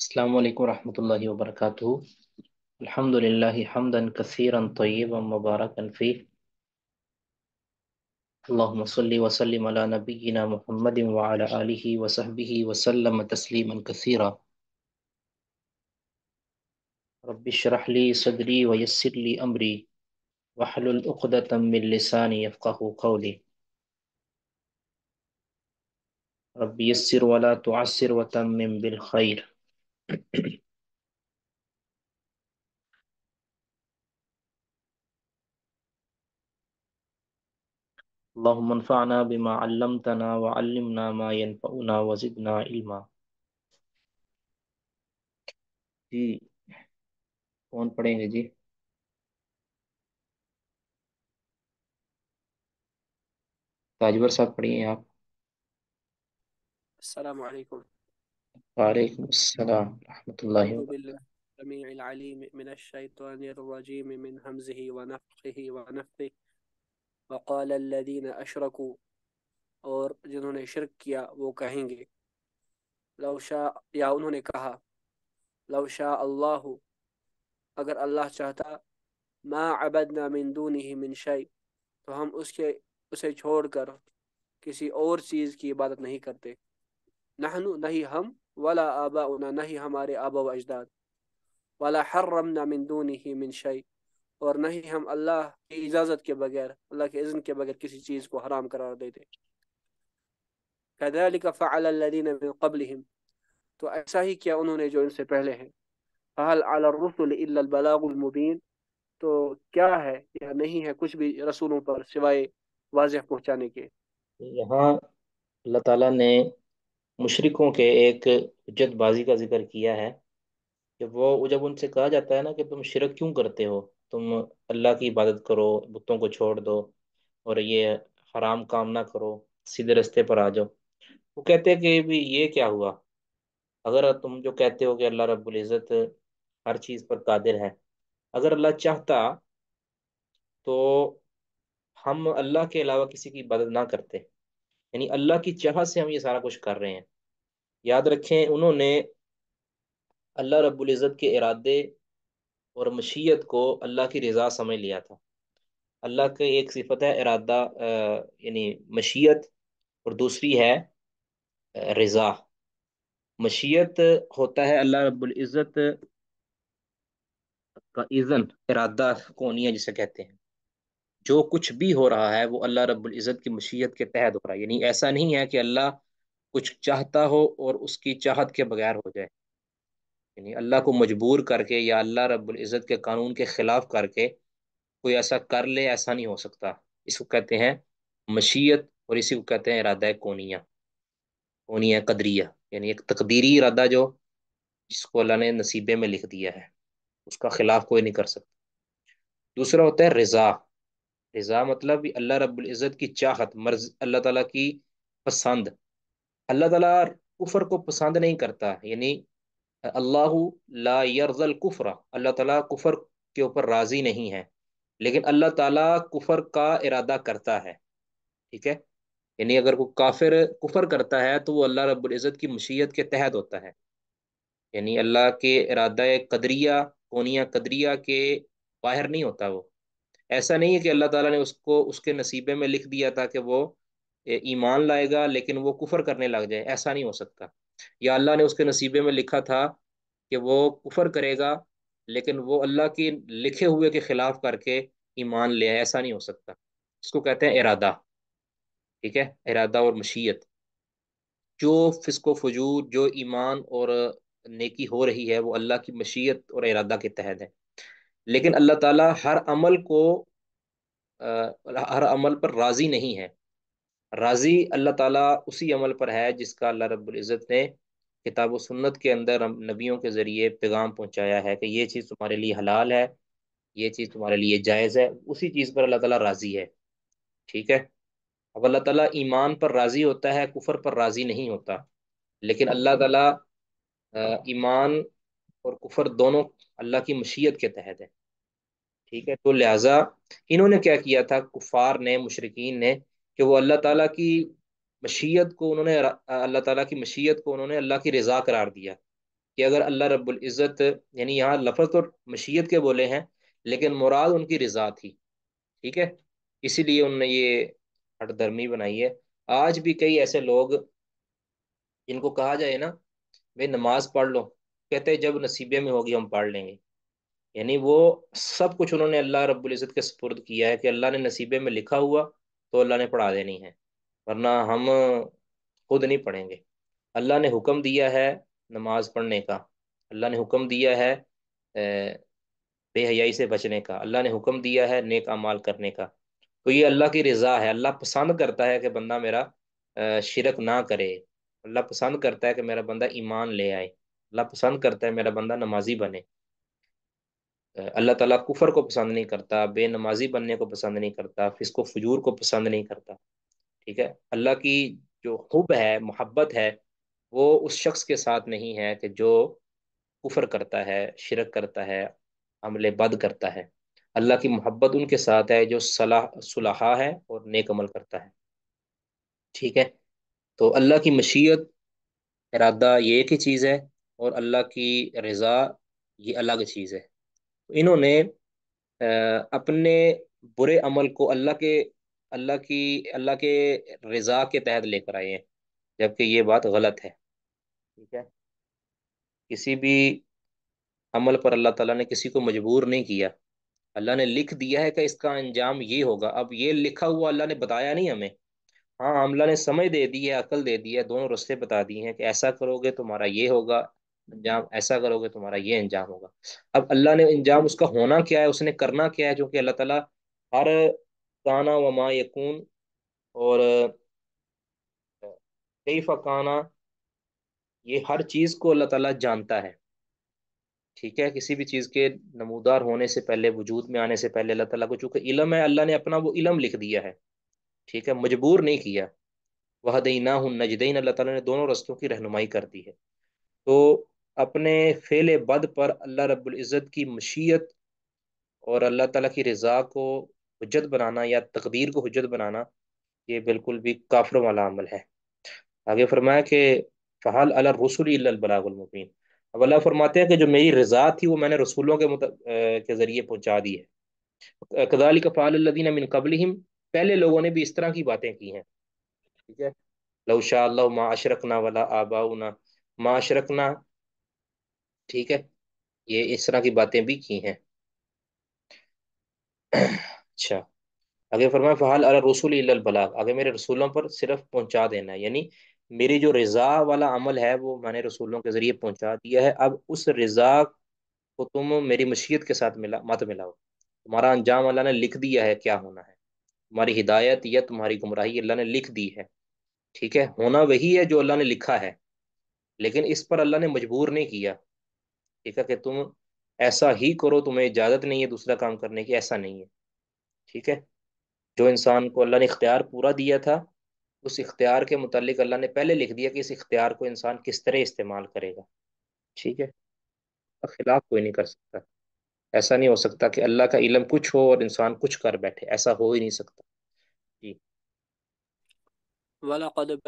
السلام عليكم ورحمة الله وبركاته الحمد لله حمدا كثيرا طيبا مباركا فيه اللهم صل وسلم على نبينا محمد وعلى آله وصحبه وسلم تسليما كثيرا رب اشرح لي صدري ويسر لي أمري واحلل عقدة من لساني يفقه قولي رب يسر ولا تعسر وتمم بالخير اللهم انفعنا بما علمتنا وعلمنا ما ينفعنا وزدنا علما जी कौन पढ़ेंगे जी ताजवर साहब पढ़िए आप अस्सलाम वालेकुम वालेकुम السميع العليم من الشيطان الرجيم من همزه ونفخه ونفثه وقال الذين أشركوا और जिन्होंने शिरक किया वो कहेंगे लवशा या उन्होंने कहा लवशा अल्लाह अगर अल्लाह चाहता मा अबद ना दूनी मिन मिनशाई तो हम उसके उसे छोड़कर किसी और चीज़ की इबादत नहीं करते नहनु नहीं हम वला आबा उना नहीं हमारे आबा व अजदाद वाला हर्रमना मिन दूनी ही मिन शई और नहीं हम अल्लाह की इजाज़त के बगैर अल्लाह के इज़न के बगैर किसी चीज़ को हराम करार देते कदलिक फ़ालदीन कबलहम तो ऐसा ही किया उन्होंने जो इनसे पहले हैं फ़हल अलरसलबलामुबीन तो क्या है या नहीं है कुछ भी रसूलों पर सिवाय वाजह पहुँचाने के यहाँ अल्लाह ताला ने मशरकों के एक जदबाजी का जिक्र किया है कि वो जब उनसे कहा जाता है ना कि तुम शिरक क्यों करते हो तुम अल्लाह की इबादत करो बुतों को छोड़ दो और ये हराम काम ना करो सीधे रस्ते पर आ जाओ वो कहते हैं कि भी ये क्या हुआ अगर तुम जो कहते हो कि अल्लाह रब्बुल इज़्ज़त हर चीज़ पर कादिर है अगर अल्लाह चाहता तो हम अल्लाह के अलावा किसी की इबादत ना करते यानी अल्लाह की चाह से हम ये सारा कुछ कर रहे हैं याद रखें उन्होंने अल्लाह रब्बुल इज़्ज़त के इरादे और मशीयत को अल्लाह की रज़ा समझ लिया था अल्लाह की एक सिफत है इरादा यानी मशीयत और दूसरी है रज़ा मशीयत होता है अल्लाह रब्बुल इज़्ज़त का इज़न इरादा कौनिया जिसे कहते हैं जो कुछ भी हो रहा है वो अल्लाह रब्बुल इज़्ज़त की मशीयत के तहत हो रहा है यानी ऐसा नहीं है कि अल्लाह कुछ चाहता हो और उसकी चाहत के बगैर हो जाए यानी अल्लाह को मजबूर करके या अल्लाह रब्बुल इज़्ज़त के कानून के ख़िलाफ़ करके कोई ऐसा कर ले ऐसा नहीं हो सकता इसको कहते हैं मशीयत और इसी को कहते हैं इरादा कोनिया कोनिया कदरिया यानी एक तकदीरी इरादा जो जिसको अल्लाह ने नसीबे में लिख दिया है उसका ख़िलाफ़ कोई नहीं कर सकता दूसरा होता है रज़ा रज़ा मतलब अल्लाह रब्बुल इज़्ज़त की चाहत मर्ज अल्लाह ताला की पसंद अल्लाह ताला कुफर को पसंद नहीं करता यानी अल्लाह ला यर्जल कुफरा अल्लाह ताला कुफर के ऊपर राज़ी नहीं है लेकिन अल्लाह ताला कुफर का इरादा करता है ठीक है यानी अगर कोई काफिर कुफर करता है तो वो अल्लाह रबुल्ज़त की मशीयत के तहत होता है यानी अल्लाह के इरादा कदरिया कोनिया कदरिया के बाहर नहीं होता वो ऐसा नहीं है कि अल्लाह ताला ने उसको उसके नसीबे में लिख दिया था कि वो ईमान लाएगा लेकिन वो कुफर करने लग जाए ऐसा नहीं हो सकता या अल्लाह ने उसके नसीबे में लिखा था कि वो कुफर करेगा लेकिन वो अल्लाह के लिखे हुए के ख़िलाफ़ करके ईमान ले ऐसा नहीं हो सकता इसको कहते हैं इरादा ठीक है इरादा और मशीयत जो फिसको फजूर जो ईमान और नेकी हो रही है वो अल्लाह की मशीयत और इरादा के तहत है लेकिन अल्लाह ताला हर अमल को आ, हर अमल पर राज़ी नहीं है राज़ी अल्लाह ताला उसी अमल पर है जिसका अल्लाह रब्ज़त ने किताब सुन्नत के अंदर नबियों के ज़रिए पैगाम पहुँचाया है कि ये चीज़ तुम्हारे लिए हलाल है ये चीज़ तुम्हारे लिए जायज़ है उसी चीज़ पर अल्लाह ताला राज़ी है ठीक है अब अल्लाह ताला ईमान पर राज़ी होता है कुफर पर राज़ी नहीं होता लेकिन अल्लाह ताला ईमान और कुफर दोनों अल्लाह की मशीयत के तहत है ठीक है तो लिहाजा इन्होंने क्या किया था कुफार ने मशरकिन ने कि वो अल्लाह ताला की मशीयत को उन्होंने अल्लाह ताला की मशीयत को उन्होंने अल्लाह की रज़ा करार दिया कि अगर अल्लाह रब्बुल इज़्ज़त यानी यहाँ लफ्ज़ और मशीयत के बोले हैं लेकिन मुराद उनकी रज़ा थी ठीक है इसीलिए उनने ये हटधर्मी बनाई है आज भी कई ऐसे लोग जिनको कहा जाए ना भाई नमाज पढ़ लो कहते जब नसीबे में होगी हम पढ़ लेंगे यानी वो सब कुछ उन्होंने अल्लाह रब्बुल इज़्ज़त के सपुर्द किया है कि अल्लाह ने नसीबे में लिखा हुआ तो अल्लाह ने पढ़ा देनी है वरना हम खुद नहीं पढ़ेंगे अल्लाह ने हुक्म दिया है नमाज पढ़ने का अल्लाह ने हुक्म दिया है बेहयाई से बचने का अल्लाह ने हुक्म दिया है नेक अमाल करने का तो ये अल्लाह की रज़ा है अल्लाह पसंद करता है कि बंदा मेरा शिरक ना करे अल्लाह पसंद करता है कि मेरा बंदा ईमान ले आए अल्लाह पसंद करता है मेरा बंदा नमाजी बने अल्लाह ताला कुफर को पसंद नहीं करता बेनमाजी बनने को पसंद नहीं करता फिसको फजूर को पसंद नहीं करता ठीक है अल्लाह की जो हुब है मोहब्बत है वो उस शख्स के साथ नहीं है कि जो कुफर करता है शिरक करता है अमल बद करता है अल्लाह की मोहब्बत उनके साथ है जो सलाह सुलहा है और नेक अमल करता है ठीक है तो अल्लाह की मशीयत इरादा ये एक ही चीज़ है और अल्लाह की रज़ा ये अलग चीज़ है इन्होंने अपने बुरे अमल को अल्लाह के अल्लाह की अल्लाह के रज़ा के तहत लेकर आए हैं जबकि ये बात गलत है ठीक है किसी भी अमल पर अल्लाह ताला ने किसी को मजबूर नहीं किया अल्लाह ने लिख दिया है कि इसका अंजाम ये होगा अब ये लिखा हुआ अल्लाह ने बताया नहीं हमें हाँ अमला ने समझ दे दी है अकल दे दी है दोनों रस्ते बता दिए हैं कि ऐसा करोगे तुम्हारा ये होगा अंजाम ऐसा करोगे तुम्हारा ये अंजाम होगा अब अल्लाह ने अंजाम उसका होना क्या है उसने करना क्या है क्योंकि अल्लाह ताला हर काना वमा यकून और कई फ़काना ये हर चीज़ को अल्लाह ताला जानता है ठीक है किसी भी चीज़ के नमूदार होने से पहले वजूद में आने से पहले अल्लाह ताला को चूंकि इलम है अल्लाह ने अपना वो इलम लिख दिया है ठीक है मजबूर नहीं किया वह दई ना हूं नजदीन अल्लाह ताला ने दोनों रस्तों की रहनुमाई कर दी है तो अपने फेल बद पर अल्लाह रब्बुल इज़्ज़त की मशीयत और अल्लाह ताला की रज़ा को हजत बनाना या तकदीर को हजत बनाना ये बिल्कुल भी काफरों वाला अमल है आगे फरमाया कि फ़हाल अल रसूल अब अल्लाह फरमाते हैं कि जो मेरी रज़ा थी वो मैंने रसूलों के मुत के ज़रिए पहुँचा दी है कदाली का फ़ालदीन मिन पहले लोगों ने भी इस तरह की बातें की हैं ठीक है लौशा माँ अशरकना वाला आबाउना माँ अशरकना ठीक है ये इस तरह की बातें भी की हैं अच्छा आगे फरमाए फ़हाल अला रसूल बलाग आगे मेरे रसूलों पर सिर्फ पहुंचा देना यानी मेरी जो रज़ा वाला अमल है वो मैंने रसूलों के ज़रिए पहुंचा दिया है अब उस रज़ा को तुम मेरी मशीत के साथ मिला मत मिलाओ तुम्हारा अंजाम अल्लाह ने लिख दिया है क्या होना है तुम्हारी हिदायत या तुम्हारी गुमराही अल्लाह ने लिख दी है ठीक है होना वही है जो अल्लाह ने लिखा है लेकिन इस पर अल्लाह ने मजबूर नहीं किया ठीक है कि तुम ऐसा ही करो तुम्हें इजाज़त नहीं है दूसरा काम करने की ऐसा नहीं है ठीक है जो इंसान को अल्लाह ने इख्तियार पूरा दिया था उस इख्तियार के मतलब अल्लाह ने पहले लिख दिया कि इस इख्तियार को इंसान किस तरह इस्तेमाल करेगा ठीक है खिलाफ कोई नहीं कर सकता ऐसा नहीं हो सकता कि अल्लाह का इलम कुछ हो और इंसान कुछ कर बैठे ऐसा हो ही नहीं सकता वलकद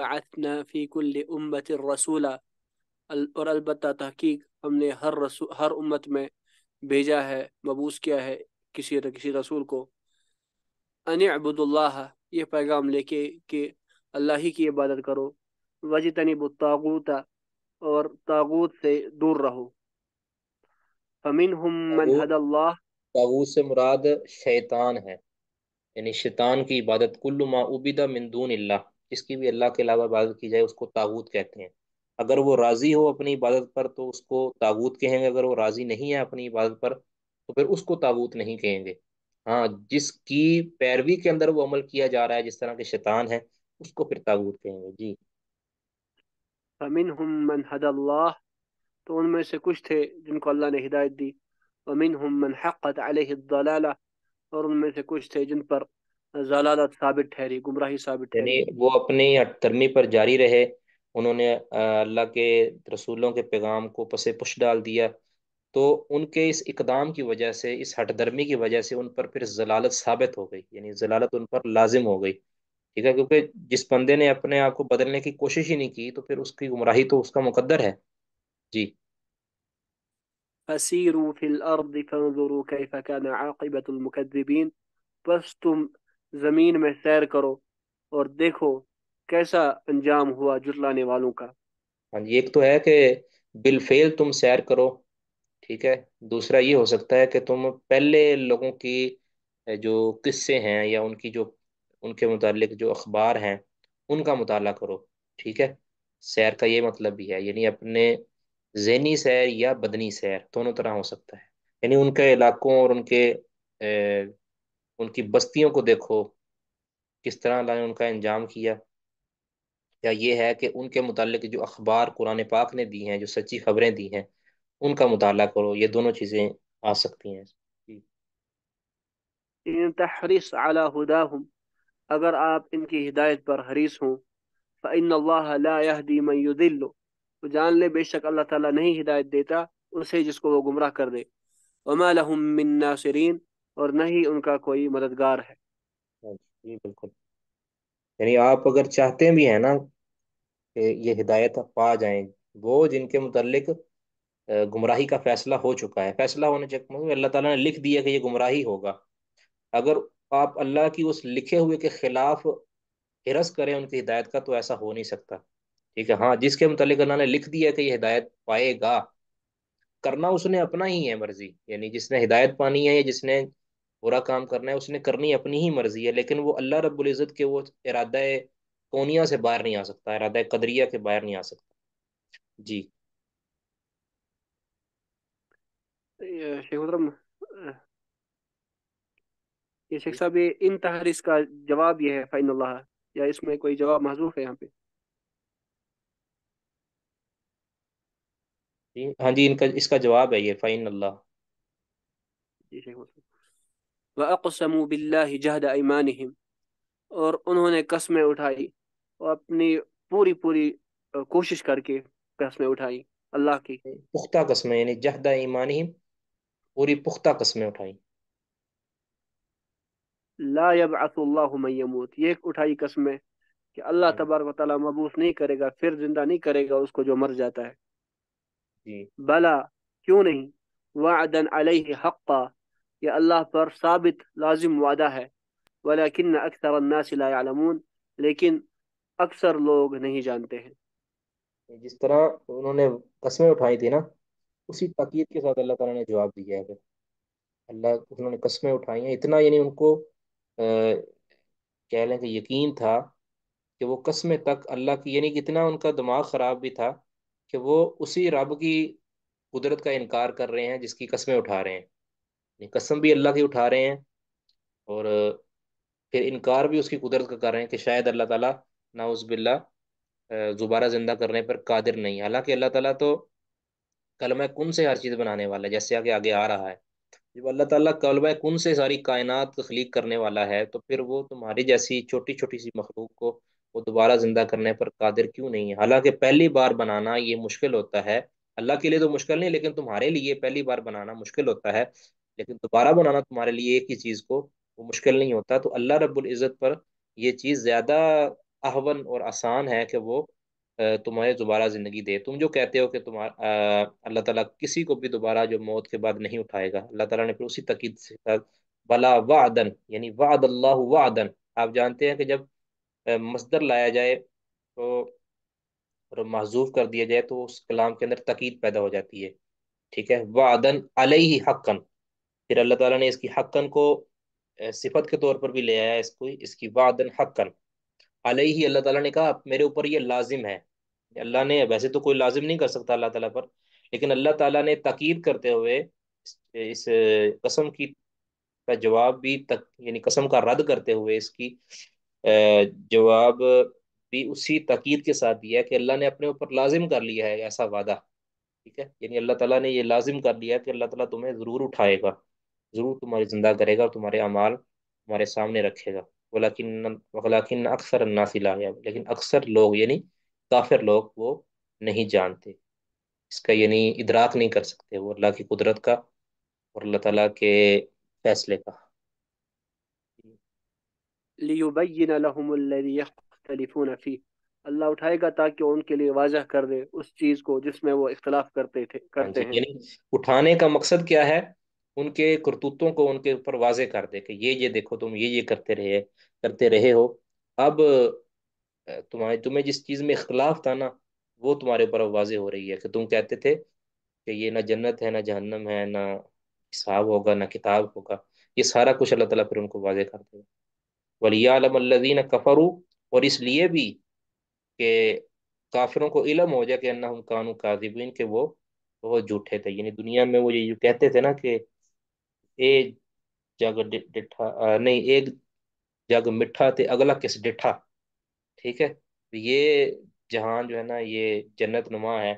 और अलबत् तहकीक हमने हर रसू हर उम्मत में भेजा है मबूस किया है किसी न किसी रसूल को अन अबुदुल्लाह यह पैगाम लेके कि अल्लाह ही की इबादत करो वजतनीबुतागूता और तागूत से दूर रहो फमिन तागूत से मुराद शैतान है यानी शैतान की इबादत कुल्लुमा उबिदा मिंदून अल्लाह जिसकी भी अल्लाह के अलावा इबादत की जाए उसको तागूत कहते हैं अगर वो राज़ी हो अपनी इबादत पर तो उसको ताबूत कहेंगे अगर वो राज़ी नहीं है अपनी इबादत पर तो फिर उसको ताबूत नहीं कहेंगे हाँ जिसकी पैरवी के अंदर वो अमल किया जा रहा है जिस तरह के शैतान है उसको फिर ताबूत कहेंगे जी मन हदल्लाह तो उनमें से कुछ थे जिनको अल्लाह ने हिदायत दी अमिन मन हक़त और उनमें से कुछ थे जिन पर जलालत साबित ठहरी गुमराही साबित ठहरी वो अपनी तरमी पर जारी रहे उन्होंने अल्लाह के रसूलों के पैगाम को पसे पुश डाल दिया तो उनके इस इकदाम की वजह से इस हटदर्मी की वजह से उन पर फिर जलालत साबित हो गई यानी जलालत उन पर लाजिम हो गई ठीक है क्योंकि जिस बंदे ने अपने आप को बदलने की कोशिश ही नहीं की तो फिर उसकी गुमराही तो उसका मुकदर है जी बस तुम जमीन में सैर करो और देखो कैसा अंजाम हुआ जुटलाने वालों का हाँ जी एक तो है कि बिलफेल तुम सैर करो ठीक है दूसरा ये हो सकता है कि तुम पहले लोगों की जो किस्से हैं या उनकी जो उनके मुतालिक जो अखबार हैं उनका मुताल करो ठीक है सैर का ये मतलब भी है यानी अपने जहनी सैर या बदनी सैर दोनों तरह हो सकता है यानी उनके इलाकों और उनके ए, उनकी बस्तियों को देखो किस तरह उनका इंजाम किया या ये है कि उनके मुतलक जो अखबार कुरान पाक ने दी हैं जो सच्ची खबरें दी हैं उनका मुताल करो ये दोनों चीज़ें आ सकती हैं अगर आप इनकी हिदायत पर हरीस हों फ़िन तो जान ले बेशक अल्लाह ताला नहीं हिदायत देता उसे जिसको वो गुमराह कर दे वमा और न ही उनका कोई मददगार है हाँ जी बिल्कुल यानी आप अगर चाहते भी हैं ना ये हिदायत पा जाएं वो जिनके मुतलक गुमराही का फैसला हो चुका है फैसला होने चाहिए अल्लाह ताला ने लिख दिया कि ये गुमराही होगा अगर आप अल्लाह की उस लिखे हुए के खिलाफ हिरस करें उनकी हिदायत का तो ऐसा हो नहीं सकता ठीक है हाँ जिसके मतलब अल्लाह ने लिख दिया कि ये हिदायत पाएगा करना उसने अपना ही है मर्जी यानी जिसने हिदायत पानी है या जिसने बुरा काम करना है उसने करनी अपनी ही मर्जी है लेकिन वो अल्लाह रब्बुल इज़्ज़त के वो इरादा कोनिया से बाहर नहीं आ सकता इरादा कदरिया के बाहर नहीं आ सकता जी ये शेख साहब इन तहरीस का जवाब ये है फाइन या इसमें कोई जवाब महजूफ है यहाँ पे हाँ जी इनका इसका जवाब है ये फाइन अल्लाह वह अकसम बिल्ला जहद ईमान और उन्होंने कस्में उठाई और अपनी पूरी पूरी कोशिश करके कस्में उठाई अल्लाह की पुख्ता कस्में यानी जहदा ईमानी पूरी पुख्ता कस्में उठाई ला यबूत ये उठाई कस्में कि अल्लाह हम्म। तबारक ताला मबूस नहीं करेगा फिर जिंदा नहीं करेगा उसको जो मर जाता है जी भला क्यों नहीं वादन अलैहि हक्का ये अल्लाह पर साबित लाजिम वादा है वलाकिन अक्सर लेकिन अक्सर लोग नहीं जानते हैं जिस तरह उन्होंने कस्में उठाई थी ना उसी तकीद के साथ अल्लाह ताला ने जवाब दिया है अल्लाह उन्होंने कस्में उठाई हैं इतना यानी उनको कह लें कि यकीन था कि वो कस्में तक अल्लाह की यानी कि इतना उनका दिमाग ख़राब भी था कि वो उसी रब की कुदरत का इनकार कर रहे हैं जिसकी कस्में उठा रहे हैं कसम भी अल्लाह की उठा रहे हैं और फिर इनकार भी उसकी कुदरत का कर रहे हैं कि शायद अल्लाह ताला नाउज़बिल्ला दोबारा ज़िंदा करने पर कादिर नहीं हालांकि अल्लाह ताला तो कलम कुन से हर चीज़ बनाने वाला है जैसे आगे आगे आ रहा है जब अल्लाह ताला कलम कुन से सारी कायनात तख्लीक करने वाला है तो फिर वो तुम्हारी जैसी छोटी छोटी सी मखलूक को वो दोबारा ज़िंदा करने पर कादिर क्यों नहीं है हालांकि पहली बार बनाना ये मुश्किल होता है अल्लाह के लिए तो मुश्किल नहीं लेकिन तुम्हारे लिए पहली बार बनाना मुश्किल होता है लेकिन दोबारा बनाना तुम्हारे लिए एक ही चीज़ को वो मुश्किल नहीं होता तो अल्लाह रब्बुल इज़्ज़त पर यह चीज़ ज़्यादा अहवन और आसान है कि वो तुम्हें दोबारा ज़िंदगी दे तुम जो कहते हो कि तुम्हारा अल्लाह ताला किसी को भी दोबारा जो मौत के बाद नहीं उठाएगा अल्लाह ताला ने फिर उसी तकीद से कहा भला वादन यानी वाद अल्लाह वादन आप जानते हैं कि जब मजदर लाया जाए तो और महजूफ कर दिया जाए तो उस कलाम के अंदर तकीद पैदा हो जाती है ठीक है वादन ही हक्कन फिर अल्लाह ताला ने इसकी हक्कन को सिफत के तौर पर भी ले आया इसको इसकी वादन हक्कन अलह ही अल्लाह ताला ने कहा मेरे ऊपर ये लाजिम है अल्लाह ने वैसे तो कोई लाजिम नहीं कर सकता अल्लाह ताला पर लेकिन अल्लाह ताला ने तकीद करते हुए इस कसम की का जवाब भी तक यानी कसम का रद्द करते हुए इसकी जवाब भी उसी तकीद के साथ दिया है कि अल्लाह ने अपने ऊपर लाजिम कर लिया है ऐसा वादा ठीक है यानी अल्लाह ताला ने ये लाजिम कर लिया कि अल्लाह ताला तुम्हें ज़रूर उठाएगा ज़रूर तुम्हारी जिंदा करेगा और तुम्हारे अमाल तुम्हारे सामने रखेगा वलाकिन वलाकिन अक्सर नासिला लेकिन अक्सर लोग यानी काफिर लोग वो नहीं जानते इसका यानी इदराक नहीं कर सकते वो अल्लाह की कुदरत का और अल्लाह तला के फैसले का अल्लाह उठाएगा ताकि उनके लिए वाजह कर दे उस चीज को जिसमें वो इख्तलाफ करते थे करते हैं उठाने का मकसद क्या है उनके करतूतों को उनके ऊपर वाजे कर दे कि ये ये देखो तुम ये ये करते रहे करते रहे हो अब तुम्हारे तुम्हें जिस चीज़ में इख्तलाफ था ना वो तुम्हारे ऊपर वाजे हो रही है कि तुम कहते थे कि ये ना जन्नत है ना जहन्नम है ना हिसाब होगा ना किताब होगा ये सारा कुछ अल्लाह ताला फिर उनको वाजे कर देगा वलियालमल्लिन कफ़रू और इसलिए भी कि काफिरों को इलम हो जाए कि अन्ना हम कानू काजिबिन के वो बहुत झूठे थे यानी दुनिया में वो ये जो कहते थे ना कि ए जग डिठा नहीं एक जग मिठा ते अगला किस डिठा ठीक है तो ये जहान जो है ना ये जन्नत नुमा है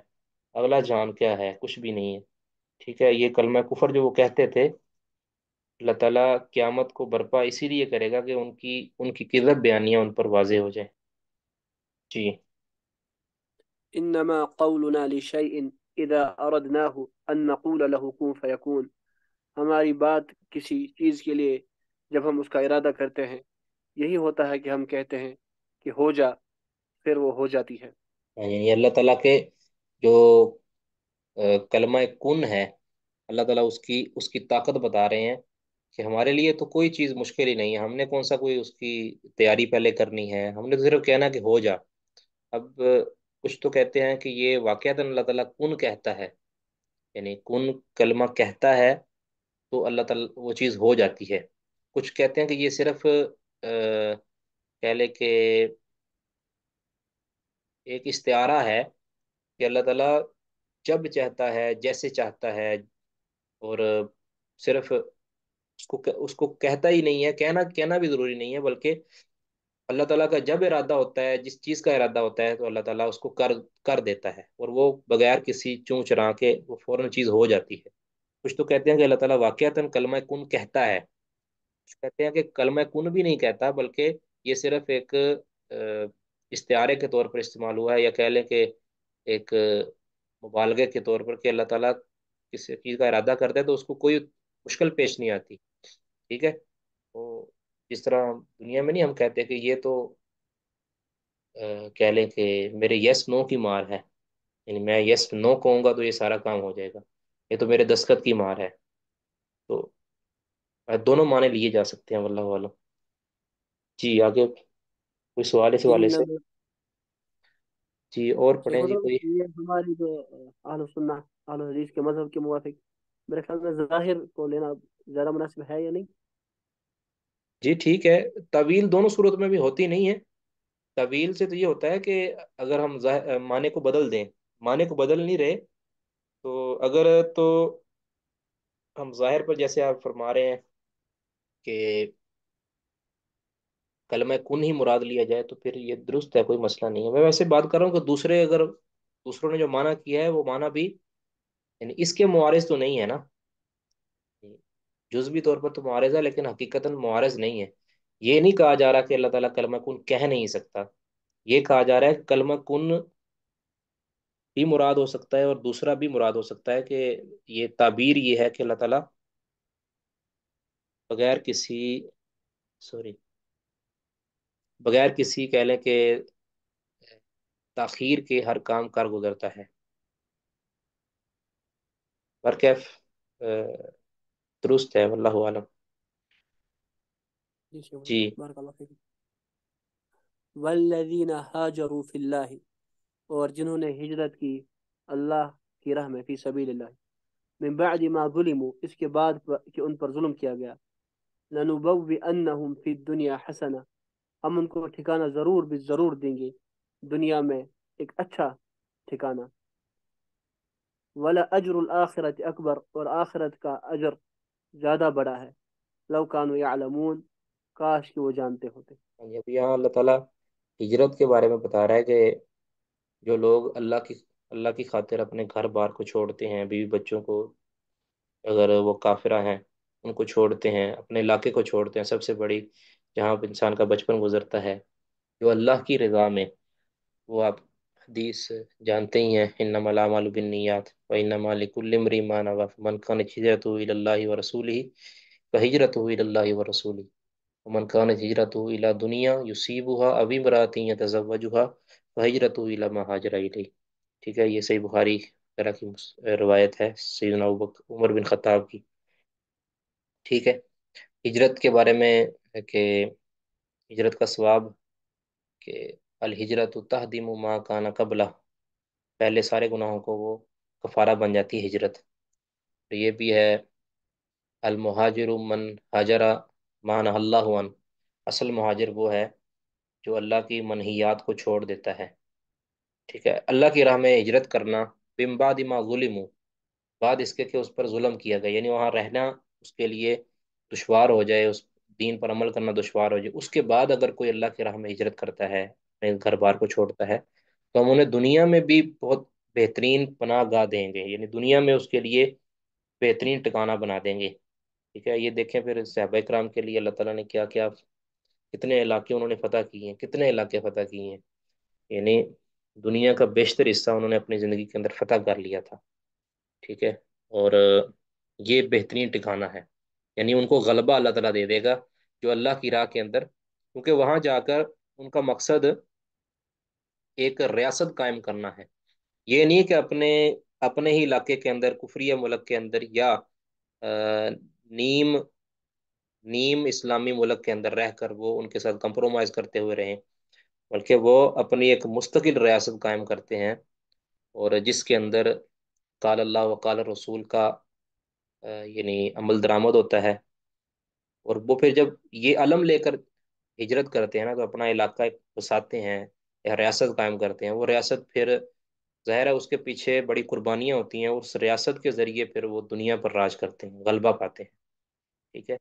अगला जहान क्या है कुछ भी नहीं है ठीक है ये कलमा कुफर जो वो कहते थे अल्लाह तला क़्यामत को बर्पा इसीलिए करेगा कि उनकी उनकी किरत बयानियाँ उन पर वाज हो जाए जी इन्नमा कौलुना लिशैइन इदा अरदनाहु अन नकूल लहु कुन फयकून हमारी बात किसी चीज़ के लिए जब हम उसका इरादा करते हैं यही होता है कि हम कहते हैं कि हो जा फिर वो हो जाती है हाँ, यानी अल्लाह ताला के जो कलमा कुन है अल्लाह ताला उसकी उसकी ताकत बता रहे हैं कि हमारे लिए तो कोई चीज़ मुश्किल ही नहीं है हमने कौन सा कोई उसकी तैयारी पहले करनी है हमने तो सिर्फ कहना कि हो जा अब कुछ तो कहते हैं कि ये वाक़ता अल्लाह ताला कुन कहता है यानी कुन कलमा कहता है तो अल्लाह ताला वो चीज़ हो जाती है कुछ कहते हैं कि ये सिर्फ कह लें कि एक इस्तारा है कि अल्लाह ताला जब चाहता है जैसे चाहता है और सिर्फ उसको उसको कहता ही नहीं है कहना कहना भी ज़रूरी नहीं है बल्कि अल्लाह ताला का जब इरादा होता है जिस चीज़ का इरादा होता है तो अल्लाह ताला उसको कर कर देता है और वो बगैर किसी चूँ चरा के वो फ़ौर चीज़ हो जाती है कुछ तो कहते हैं कि अल्लाह ताला वाक़ता कलम कुन कहता है कुछ कहते हैं कि कलम कुन भी नहीं कहता बल्कि ये सिर्फ एक इस्तारे के तौर पर इस्तेमाल हुआ है या कह लें कि एक मुबालगे के तौर पर कि अल्लाह ताला किसी चीज़ का इरादा करता है तो उसको कोई मुश्किल पेश नहीं आती ठीक है तो जिस तरह दुनिया में नहीं हम कहते कि ये तो कह लें कि मेरे यस नो की मार है यानी मैं यस नो कहूँगा तो ये सारा काम हो जाएगा ये तो मेरे दस्खत की मार है तो दोनों माने लिए जा सकते हैं वल्लाह वालम जी आगे कोई सवाल इस वाले से बिल्कुल जी और मतलब ये पढ़ें जी कोई हमारी जो आलो सुनना आलो हदीस के मजहब के मुवाफिक मेरे ख्याल में जाहिर को लेना ज्यादा मुनासिब है या नहीं जी ठीक है तवील दोनों सूरत में भी होती नहीं है तवील से तो ये होता है कि अगर हम माने को बदल दें माने को बदल नहीं रहे तो अगर तो हम जाहिर पर जैसे आप फरमा रहे हैं कि कलमा कुन ही मुराद लिया जाए तो फिर ये दुरुस्त है कोई मसला नहीं है मैं वैसे बात कर रहा हूँ कि दूसरे अगर दूसरों ने जो माना किया है वो माना भी यानी इसके मुआरज तो नहीं है ना जुजबी तौर पर तो मुआरज है लेकिन हकीकता मुआरज नहीं है ये नहीं कहा जा रहा कि अल्लाह ताला कलमा कुन कह नहीं सकता ये कहा जा रहा है कलमा कुन भी मुराद हो सकता है और दूसरा भी मुराद हो सकता है कि ये ताबीर ये है कि अल्लाह ताला बगैर किसी सॉरी बगैर किसी कह लें कि तखीर के हर काम कर गुजरता है पर कैफ दुरुस्त है वल्लाह आलम जी वल्लजीना हाजरू फिल्लाही और जिन्होंने हिजरत की अल्लाह की राह में फ़ी सभी मैं सबी मिबाद माजुलमो इसके बाद कि उन पर जुल्म किया गया लनुबव अन्नहुम फी दुनिया हसना हम उनको ठिकाना ज़रूर भी ज़रूर देंगे दुनिया में एक अच्छा ठिकाना वाला अजर आखिरत अकबर और आखिरत का अजर ज़्यादा बड़ा है लवकान यालमून काश कि वो जानते होते हाँ यहाँ अल्लाह ताला हिजरत के बारे में बता रहा है कि जो लोग अल्लाह की अल्लाह की खातिर अपने घर बार को छोड़ते हैं बीवी बच्चों को अगर वो काफिरा हैं उनको छोड़ते हैं अपने इलाके को छोड़ते हैं सबसे बड़ी जहाँ पर इंसान का बचपन गुजरता है जो अल्लाह की रजा में वो आप हदीस जानते ही हैं इन्नमलामालबिनयात व इन माना मन खान हजरत व रसूल ही व हिजरत व रसूल मन खान हजरत दुनिया युसीबुहा अभी मराती तजवजुहा हजरत महाजरा ठीक है ये सही बुखारी तरह की रवायत है सैदना उमर बिन खत्ताब की ठीक है हिजरत के बारे में के हिजरत का स्वाब अल अलहिजरत तहदीम माँ काना कबला पहले सारे गुनाहों को वो कफारा बन जाती है हिजरत तो ये भी है अलमहाजर मन हाजरा मान अल्लाह असल महाजर वो है जो अल्लाह की मनहियात को छोड़ देता है ठीक है अल्लाह की राह में हिजरत करना बिम्बाद इमा जुलम बाद इसके के उस पर म किया गया यानी वहाँ रहना उसके लिए दुशवार हो जाए उस दीन पर अमल करना दुशवार हो जाए उसके बाद अगर कोई अल्लाह की राह में हिजरत करता है अपने घर बार को छोड़ता है तो हम उन्हें दुनिया में भी बहुत बेहतरीन पनाह गाह देंगे यानी दुनिया में उसके लिए बेहतरीन टिकाना बना देंगे ठीक है ये देखें फिर सहब कराम के लिए अल्लाह तला ने क्या क्या कितने इलाके उन्होंने फतेह किए हैं कितने इलाके फतेह किए हैं यानी दुनिया का बेशतर हिस्सा उन्होंने अपनी ज़िंदगी के अंदर फतेह कर लिया था ठीक है और ये बेहतरीन ठिकाना है यानी उनको गलबा अल्लाह तला दे देगा जो अल्लाह की राह के अंदर क्योंकि वहाँ जाकर उनका मकसद एक रियासत कायम करना है ये नहीं कि अपने अपने ही इलाके के अंदर कुफरिया मुल्क के अंदर या नीम नीम इस्लामी मुल्क के अंदर रह कर वो उनके साथ कंप्रोमाइज़ करते हुए रहें बल्कि वो अपनी एक मुस्तकिल रियासत कायम करते हैं और जिसके अंदर काल अल्लाह व काल रसूल का यानी अमल दरामद होता है और वो फिर जब ये अलम लेकर हिजरत करते हैं ना तो अपना इलाका बसाते हैं या रियासत कायम करते हैं वो रियासत फिर ज़ाहिर है उसके पीछे बड़ी कुर्बानियाँ होती हैं उस रियासत के ज़रिए फिर वो दुनिया पर राज करते हैं गलबा पाते हैं ठीक है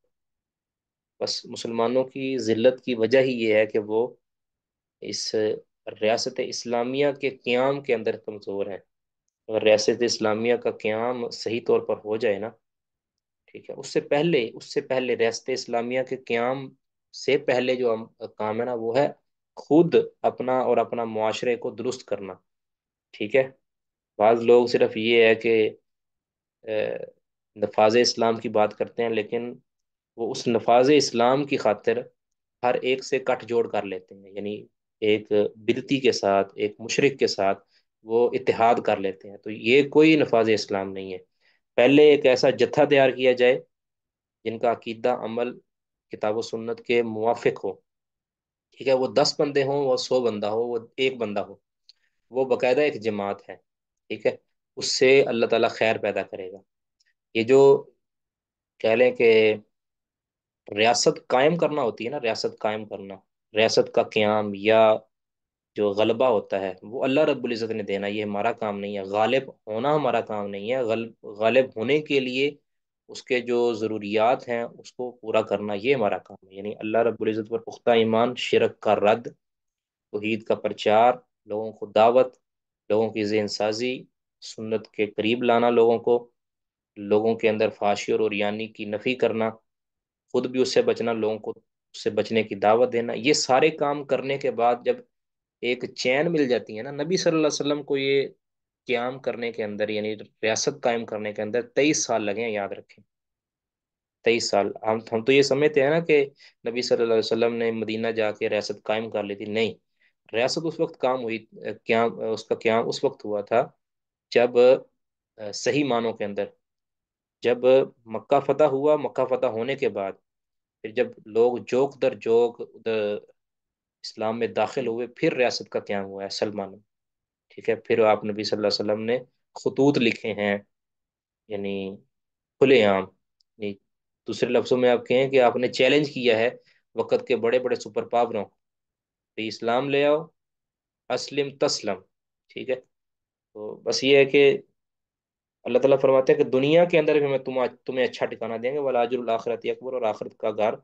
बस मुसलमानों की ज़िलत की वजह ही ये है कि वो इस रियासत इस्लामिया के क्याम के अंदर कमज़ोर हैं अगर रियासत इस्लामिया का क्याम सही तौर पर हो जाए ना ठीक है उससे पहले उससे पहले रियासत इस्लामिया के क्याम से पहले जो काम है ना वो है खुद अपना और अपना माशरे को दुरुस्त करना ठीक है बाज़ लोग सिर्फ ये है कि नफाज इस्लाम की बात करते हैं लेकिन वो उस नफाज इस्लाम की खातिर हर एक से कट जोड़ कर लेते हैं यानी एक बिदती के साथ एक मुशरक के साथ वो इतिहाद कर लेते हैं तो ये कोई नफाज इस्लाम नहीं है पहले एक ऐसा जत्था तैयार किया जाए जिनका अकीदा अमल किताब सुन्नत के मुआफ़ हो ठीक है वो दस बंदे हों वो सौ बंदा हो वो एक बंदा हो वो बाकायदा एक जमात है ठीक है उससे अल्लाह ताला खैर पैदा करेगा ये जो कह लें कि रियासत कायम करना होती है ना रियासत कायम करना रियासत का क्याम या जो गलबा होता है वो अल्लाह रब्बुल्ज़त ने देना ये हमारा काम नहीं है गालिब होना हमारा काम नहीं है गालिब होने के लिए उसके जो ज़रूरियात हैं उसको पूरा करना ये हमारा काम है यानी अल्लाह रब्बुल्ज़त पर पुख्ता ईमान शिरक का रद्द तोहद का प्रचार लोगों को दावत लोगों की जहन साजी सुन्नत के करीब लाना लोगों को लोगों के अंदर फाशी और यानी की नफ़ी करना खुद भी उससे बचना लोगों को उससे बचने की दावत देना ये सारे काम करने के बाद जब एक चैन मिल जाती है ना नबी सल्लल्लाहु अलैहि वसल्लम को ये क्याम करने के अंदर यानी रियासत कायम करने के अंदर तेईस साल लगे हैं याद रखें तेईस साल हम हम तो ये समझते हैं ना कि नबी सल्लल्लाहु अलैहि वसल्लम ने मदीना जाके रियासत कायम कर ली थी नहीं रियासत उस वक्त काम हुई क्या उसका क्याम उस वक्त हुआ था जब सही मानों के अंदर जब मक्का फतह हुआ मक्का फतह होने के बाद फिर जब लोग जोक दर जोक उधर इस्लाम में दाखिल हुए फिर रियासत का क्या हुआ है सलमान ठीक है फिर आप नबी सल्लल्लाहु अलैहि वसल्लम ने खतूत लिखे हैं यानी खुलेआम यानी दूसरे लफ्ज़ों में आप कहें कि आपने चैलेंज किया है वक़्त के बड़े बड़े सुपर पावरों भाई इस्लाम ले आओ असलम तस्लम ठीक है तो बस ये है कि अल्लाह ताला फरमाते हैं कि दुनिया के अंदर भी मैं तुम तुम्हें अच्छा ठिकाना देंगे वाला आजर आखरत अकबर और आखरत का गार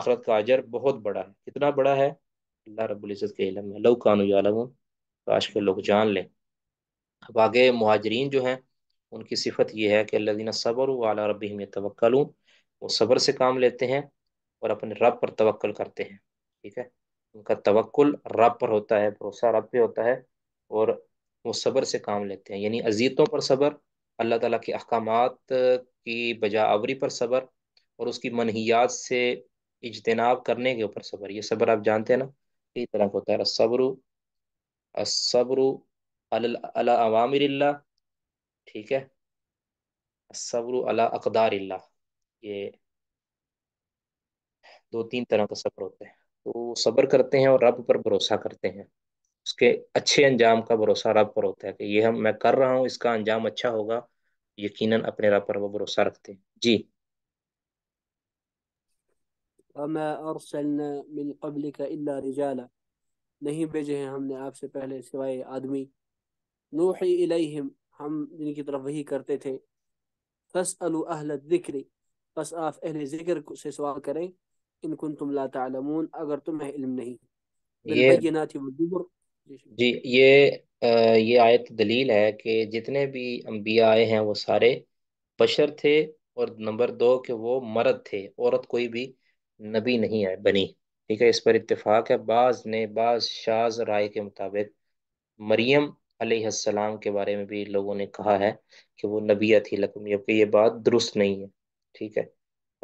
आखरत का अजर बहुत बड़ा है कितना बड़ा है अल्लाह रबुल्ज़त के इलम है काश के लोग जान लें अब आगे महाजरीन जो हैं उनकी सिफत यह है कि अल्लादीन सबर वाला रबीम तवक्ल वो सब्र से काम लेते हैं और अपने रब पर तवक्ल करते हैं ठीक है उनका तवक्ल रब पर होता है भरोसा रब पर होता है और वो सब्र से काम लेते हैं यानी अजीतों पर सब्र अल्लाह ताला के अहकाम की बजावरी पर सब्र और उसकी मनहियात से इजतनाब करने के ऊपर सब्र ये सब्र आप जानते हैं ना कई तरह का होता है सब्र सब्र अला अवामिर ठीक है सब्र अला अकदार ये दो तीन तरह का सब्र होता है तो सब्र करते हैं और रब पर भरोसा करते हैं उसके अच्छे अंजाम का भरोसा रब पर होता है कि ये हम मैं कर रहा हूँ इसका अंजाम अच्छा होगा यकीनन अपने रब पर वो भरोसा रखते हैं जी वमा अरसलना मिन कबलिक नहीं भेजे हैं हमने आपसे पहले सिवाय आदमी नूही इलैहिम हम जिनकी तरफ वही करते थे फसअलु अहल जिक्र बस आप अहल जिक्र से सवाल करें इन कुन तुम ला तालमून अगर तुम्हें इल्म नहीं ये जी ये आ, ये आयत दलील है कि जितने भी अम्बिया आए हैं वो सारे बशर थे और नंबर दो के वो मर्द थे औरत कोई भी नबी नहीं आए बनी ठीक है इस पर इतफाक़ है बाज ने बाज शाज राय के मुताबिक मरियम अलैहिस्सलाम के बारे में भी लोगों ने कहा है कि वो नबिया थी लकुम जबकि ये बात दुरुस्त नहीं है ठीक है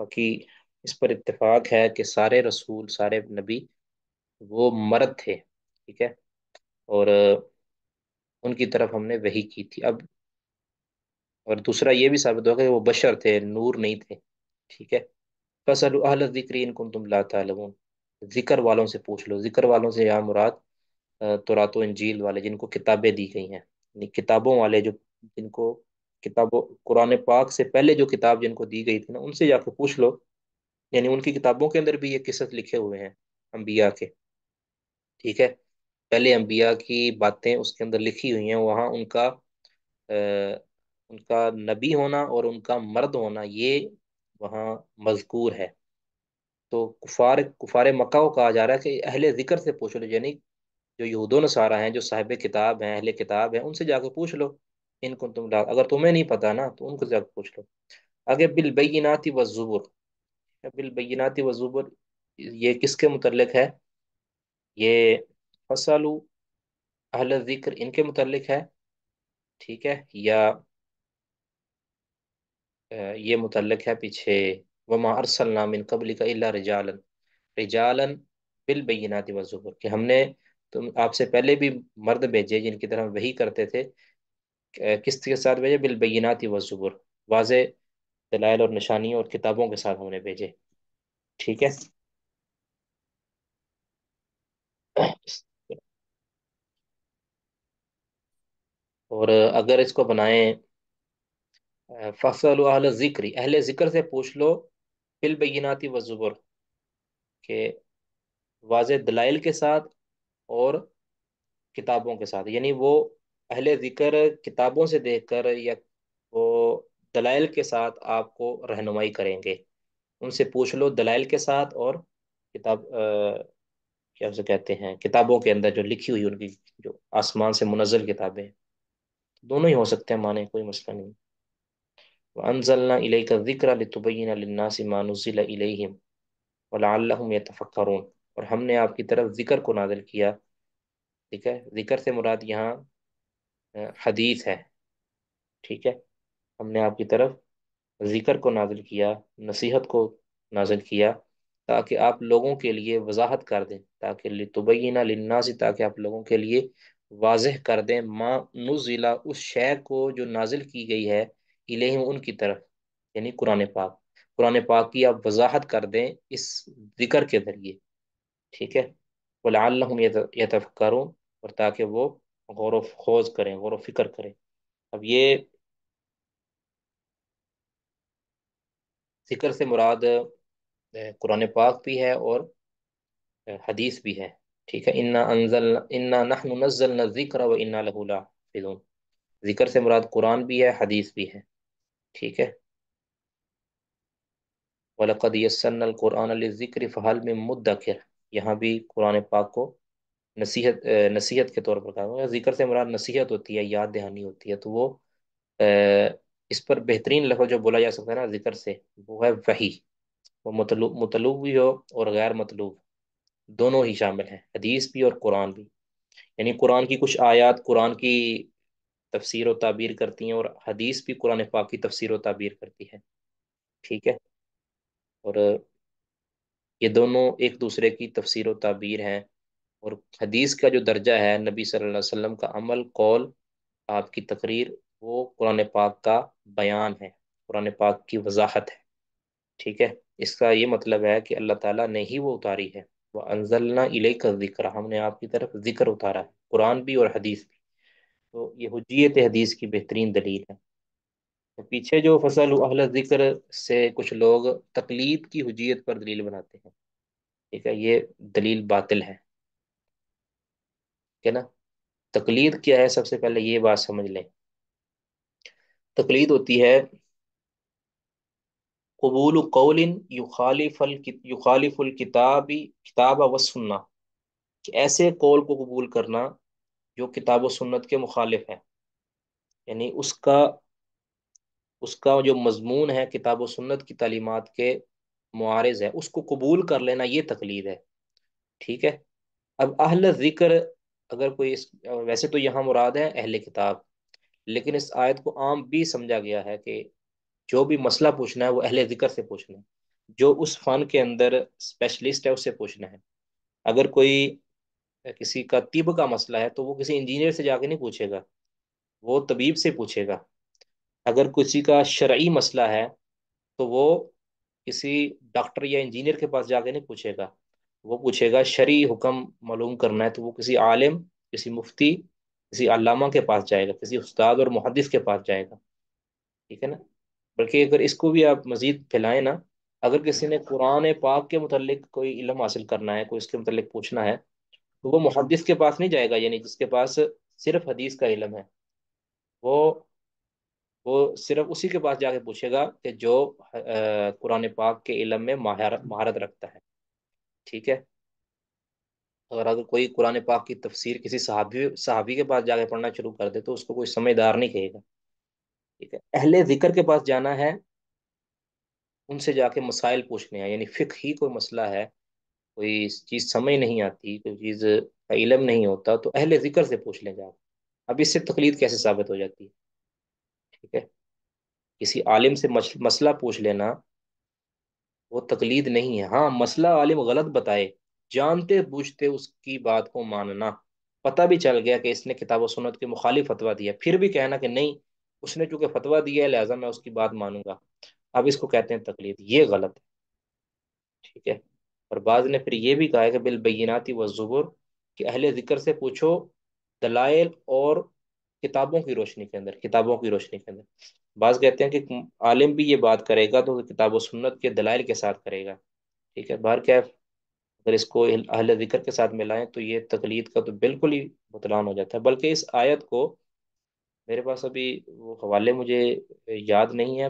बाकी इस पर इतफाक है कि सारे रसूल सारे नबी वो मर्द थे ठीक है और उनकी तरफ हमने वही की थी अब और दूसरा ये भी साबित होगा कि वो बशर थे नूर नहीं थे ठीक है फसल अहल जिक्र इनकुम तुम ला तलमून जिक्र वालों से पूछ लो जिक्र वालों से यहाँ मुराद रातो इंजील वाले जिनको किताबें दी गई हैं यानी किताबों वाले जो जिनको किताबों कुरान पाक से पहले जो किताब जिनको दी गई थी ना उनसे जाकर पूछ लो यानी उनकी किताबों के अंदर भी ये किस्सत लिखे हुए हैं अम्बिया के ठीक है पहले अम्बिया की बातें उसके अंदर लिखी हुई हैं वहाँ उनका आ, उनका नबी होना और उनका मर्द होना ये वहाँ मजकूर है तो कुफार कुफार मक्का को कहा जा रहा है कि अहले ज़िक्र से पूछ लो यानी जो यहूद नसारा हैं जो साहिब किताब हैं अहले किताब हैं उनसे जाकर पूछ लो इनको तुम डाल अगर तुम्हें नहीं पता ना तो उनको जाकर पूछ लो आगे बिलबैनाती व बिलबैनाती व ये किसके मुतलक है ये फसलू अहल ज़िक्र इनके मुतलिक है ठीक है या ये मुतलक है पीछे वमा अरसल नाम इन कबल का रिजालन रिजालन बिल रजालन बिलबैनात वज़ुबर कि हमने तुम आपसे पहले भी मर्द भेजे जिनकी तरह वही करते थे किस के साथ भेजे बिल बिलबैनात वज़ुबर वाज दलाइल और निशानियों और किताबों के साथ हमने भेजे ठीक है और अगर इसको बनाएं फसल अहल ज़िक्र अहल ज़िक्र से पूछ लो फिल बैनाती वज़ुबर के वाज दलाइल के साथ और किताबों के साथ यानी वो अहल ज़िक्र किताबों से देखकर या वो दलाइल के साथ आपको रहनुमाई करेंगे उनसे पूछ लो दलाइल के साथ और किताब आ, क्या उसे कहते हैं किताबों के अंदर जो लिखी हुई उनकी जो आसमान से मुनजल किताबें दोनों ही हो सकते हैं माने कोई मसला नहीं अनजलना का जिक्र और हमने आपकी तरफ जिक्र को नाजिल किया ठीक है जिक्र से मुराद यहाँ हदीस है ठीक है हमने आपकी तरफ जिक्र को नाजिल किया नसीहत को नाजिल किया ताकि आप लोगों के लिए वजाहत कर दें ताकि लतुबैन लन्नासी ताकि आप लोगों के लिए वाजह कर दें माँ नुजिला उस शय को जो नाजिल की गई है इलेम उनकी तरफ यानी कुरान पाक कुरान पाक की आप वजाहत कर दें इस जिक्र के ज़रिए ठीक है वलाम यतफ़रूँ और ताकि वो गौर खोज करें गौर फिक्र करें अब ये जिक्र से मुराद कुरान पाक भी है और हदीस भी है ठीक है इन्ना अनजल इन्ना नहनु नज़ल ज़िक्र व इन्ना लहूला फिजून ज़िक्र से मुराद कुरान भी है हदीस भी है ठीक है वलकद यसन कुरान ज़िक्र फ़हल में मुद्दखिर यहाँ भी कुरान पाक को नसीहत नसीहत के तौर पर कहा ज़िक्र से मुराद नसीहत होती है याद दहानी होती है तो वो इस पर बेहतरीन लफ्ज़ जो बोला जा सकता है ना ज़िक्र से वो है वही वो मतलू मतलूब भी हो और गैर मतलूब दोनों ही शामिल हैं हदीस भी और कुरान भी यानी कुरान की कुछ आयात कुरान की तफसीर व ताबीर करती हैं और हदीस भी कुरान पाक की तफसीर व ताबीर करती है ठीक है और ये दोनों एक दूसरे की तफसीर व ताबीर हैं और हदीस का जो दर्जा है नबी सल्लल्लाहु अलैहि वसल्लम का अमल कौल आपकी तकरीर वो कुरान पाक का बयान है कुरान पाक की वजाहत है ठीक है इसका ये मतलब है कि अल्लाह ताला ने ही वो उतारी है वह अनजलना इलेक ज़िक्र हमने आपकी तरफ ज़िक्र उतारा है कुरान भी और हदीस भी तो ये हजियत हदीस की बेहतरीन दलील है तो पीछे जो फसल अहल ज़िक्र से कुछ लोग तकलीद की हजियत पर दलील बनाते हैं ठीक है ये दलील बातिल है ठीक है ना तकलीद क्या है सबसे पहले ये बात समझ लें तकलीद होती है कबूल कौलिन युखालिफुल किताबी किताब व सुन्ना ऐसे कौल को कबूल करना जो किताब व सुन्नत के मुखालिफ है यानी उसका उसका जो मजमून है किताब व सुन्नत की तलीमत के मारज है उसको कबूल कर लेना ये तकलीद है ठीक है अब अहल ज़िक्र अगर कोई इस वैसे तो यहाँ मुराद है अहल किताब लेकिन इस आयत को आम भी समझा गया है कि जो भी मसला पूछना है वो अहले जिक्र से पूछना है जो उस फन के अंदर स्पेशलिस्ट है उससे पूछना है अगर कोई किसी का तिब का मसला है तो वो किसी इंजीनियर से जाके नहीं पूछेगा वो तबीब से पूछेगा अगर किसी का शर्य मसला है तो वो किसी डॉक्टर या इंजीनियर के पास जाके नहीं पूछेगा वो पूछेगा शरी हुक्म मालूम करना है तो वो किसी आलिम किसी मुफ्ती किसी अलामा के पास जाएगा किसी उस्ताद और मुहदस के पास जाएगा ठीक है ना बल्कि अगर इसको भी आप मज़ीद फैलाएं ना अगर किसी ने कुरान पाक के मतलब कोई इलम हासिल करना है कोई इसके मतलब पूछना है तो वो मुहदस के पास नहीं जाएगा यानी जिसके पास सिर्फ हदीस का इलम है वो वो सिर्फ उसी के पास जाके पूछेगा कि जो कुरान पाक के इलम में महारत महारत रखता है ठीक है अगर अगर कोई कुरान पाक की तफसीर किसी सहाबी सहाबी के पास जाके पढ़ना शुरू कर दे तो उसको कोई समझदार नहीं कहेगा ठीक है अहले जिक्र के पास जाना है उनसे जाके मसाइल पूछने हैं यानी फ़िक ही कोई मसला है कोई चीज़ समझ नहीं आती कोई चीज़ का इलम नहीं होता तो अहले ज़िक्र से पूछ लें जाकर अब इससे तकलीद कैसे साबित हो जाती है ठीक है किसी आलिम से मसला पूछ लेना वो तकलीद नहीं है हाँ मसला आलिम गलत बताए जानते बूझते उसकी बात को मानना पता भी चल गया कि इसने किताब सुनत के मुखालिफ फतवा दिया फिर भी कहना कि नहीं उसने चूंकि फतवा दिया है लिहाजा मैं उसकी बात मानूंगा अब इसको कहते हैं तकलीद ये गलत है ठीक है और बाद ने फिर ये भी कहा है कि बिलबैनाती व ज़ुबुर कि अहले ज़िक्र से पूछो दलाइल और किताबों की रोशनी के अंदर किताबों की रोशनी के अंदर बाज कहते हैं कि आलिम भी ये बात करेगा तो किताब व सुन्नत के दलाइल के साथ करेगा ठीक है बाहर क्या अगर इसको अहले ज़िक्र के साथ मिलाएं तो ये तकलीद का तो बिल्कुल ही बतलान हो जाता है बल्कि इस आयत को मेरे पास अभी वो हवाले मुझे याद नहीं है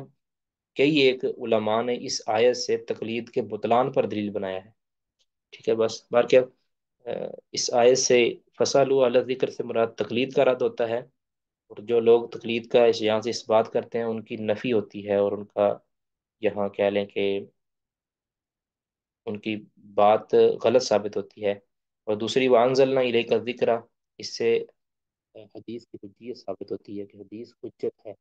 कई एक उलमा ने इस आयत से तकलीद के बुतलान पर दलील बनाया है ठीक है बस बार क्या इस आयत से फसल अल जिक्र से मुराद तकलीद का रद्द होता है और जो लोग तकलीद का इस यहाँ से इस बात करते हैं उनकी नफ़ी होती है और उनका यहाँ कह लें कि उनकी बात गलत साबित होती है और दूसरी वानजल ना इले का जिक्र इससे है हदीस की हजीत साबित होती है कि हदीस हजत है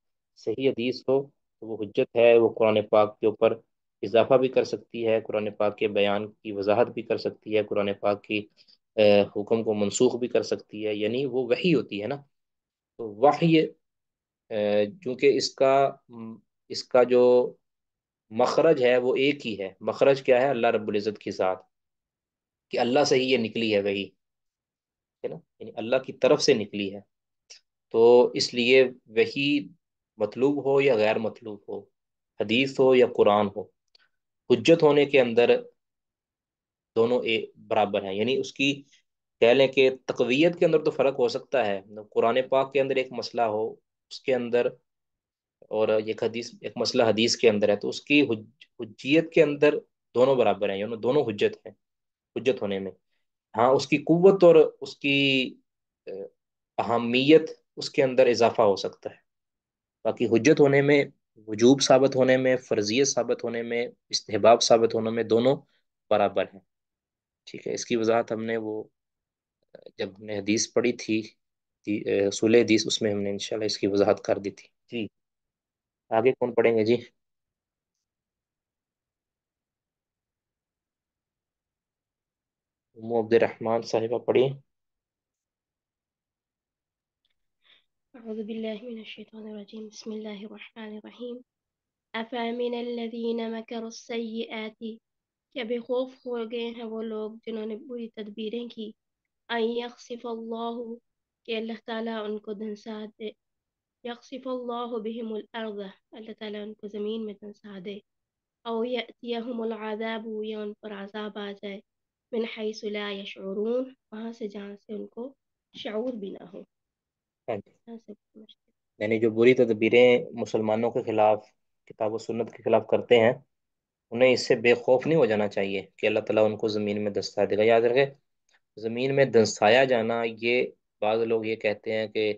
सही हदीस हो तो वो हजत है वो कुरान पाक के ऊपर इजाफा भी कर सकती है कुरान पाक के बयान की वजाहत भी कर सकती है कुरान पाक की हुक्म को मनसूख भी कर सकती है यानी वो वही होती है ना तो वाह्य चूँकि इसका इसका जो मखरज है वो एक ही है मखरज क्या है अल्लाह रबुल्जत की साथ कि अल्लाह से ही ये निकली है वही है ना यानी अल्लाह की तरफ से निकली है तो इसलिए वही मतलूब हो या गैर मतलूब हो हदीस हो या कुरान हो हजत होने के अंदर दोनों एक बराबर हैं यानी उसकी कह लें कि तकवीत के अंदर तो फ़र्क हो सकता है कुरान पाक के अंदर एक मसला हो उसके अंदर और एक हदीस एक मसला हदीस के अंदर है तो उसकी हु, हुज्जियत के अंदर दोनों बराबर हैं यानी दोनों हजत हैं हजत होने में हाँ उसकी कुत और उसकी अहमियत उसके अंदर इजाफा हो सकता है बाकी हजत होने में वजूब साबित होने में फर्जियत साबित होने में इस्तेबाब साबित होने में दोनों बराबर हैं ठीक है इसकी वजाहत हमने वो जब हमने हदीस पढ़ी थी सुलह हदीस उसमें हमने इनशाला इसकी वजाहत कर दी थी जी आगे कौन पढ़ेंगे जी أم عبد الرحمن صاحبة पढ़िए أعوذ بالله من الشيطان الرجيم بسم الله الرحمن الرحيم أفأمن الذين مكروا السيئات كبخوف به خوف جنون بوي وہ ان يخسف الله كي الله تعالى ان کو دھنسا يخسف الله بهم الارض الله تعالى ان کو زمین او يأتيهم العذاب یا برعذاب پر मिन हईसला यशरून वहाँ से जहाँ से उनको शूर भी ना हो हाँ यानी जो बुरी तदबीरें मुसलमानों के खिलाफ किताब सुन्नत के खिलाफ करते हैं उन्हें इससे बेखौफ नहीं हो जाना चाहिए कि अल्लाह ताला उनको ज़मीन में दस्ता देगा याद रखे ज़मीन में दंसाया जाना ये बाद लोग ये कहते हैं कि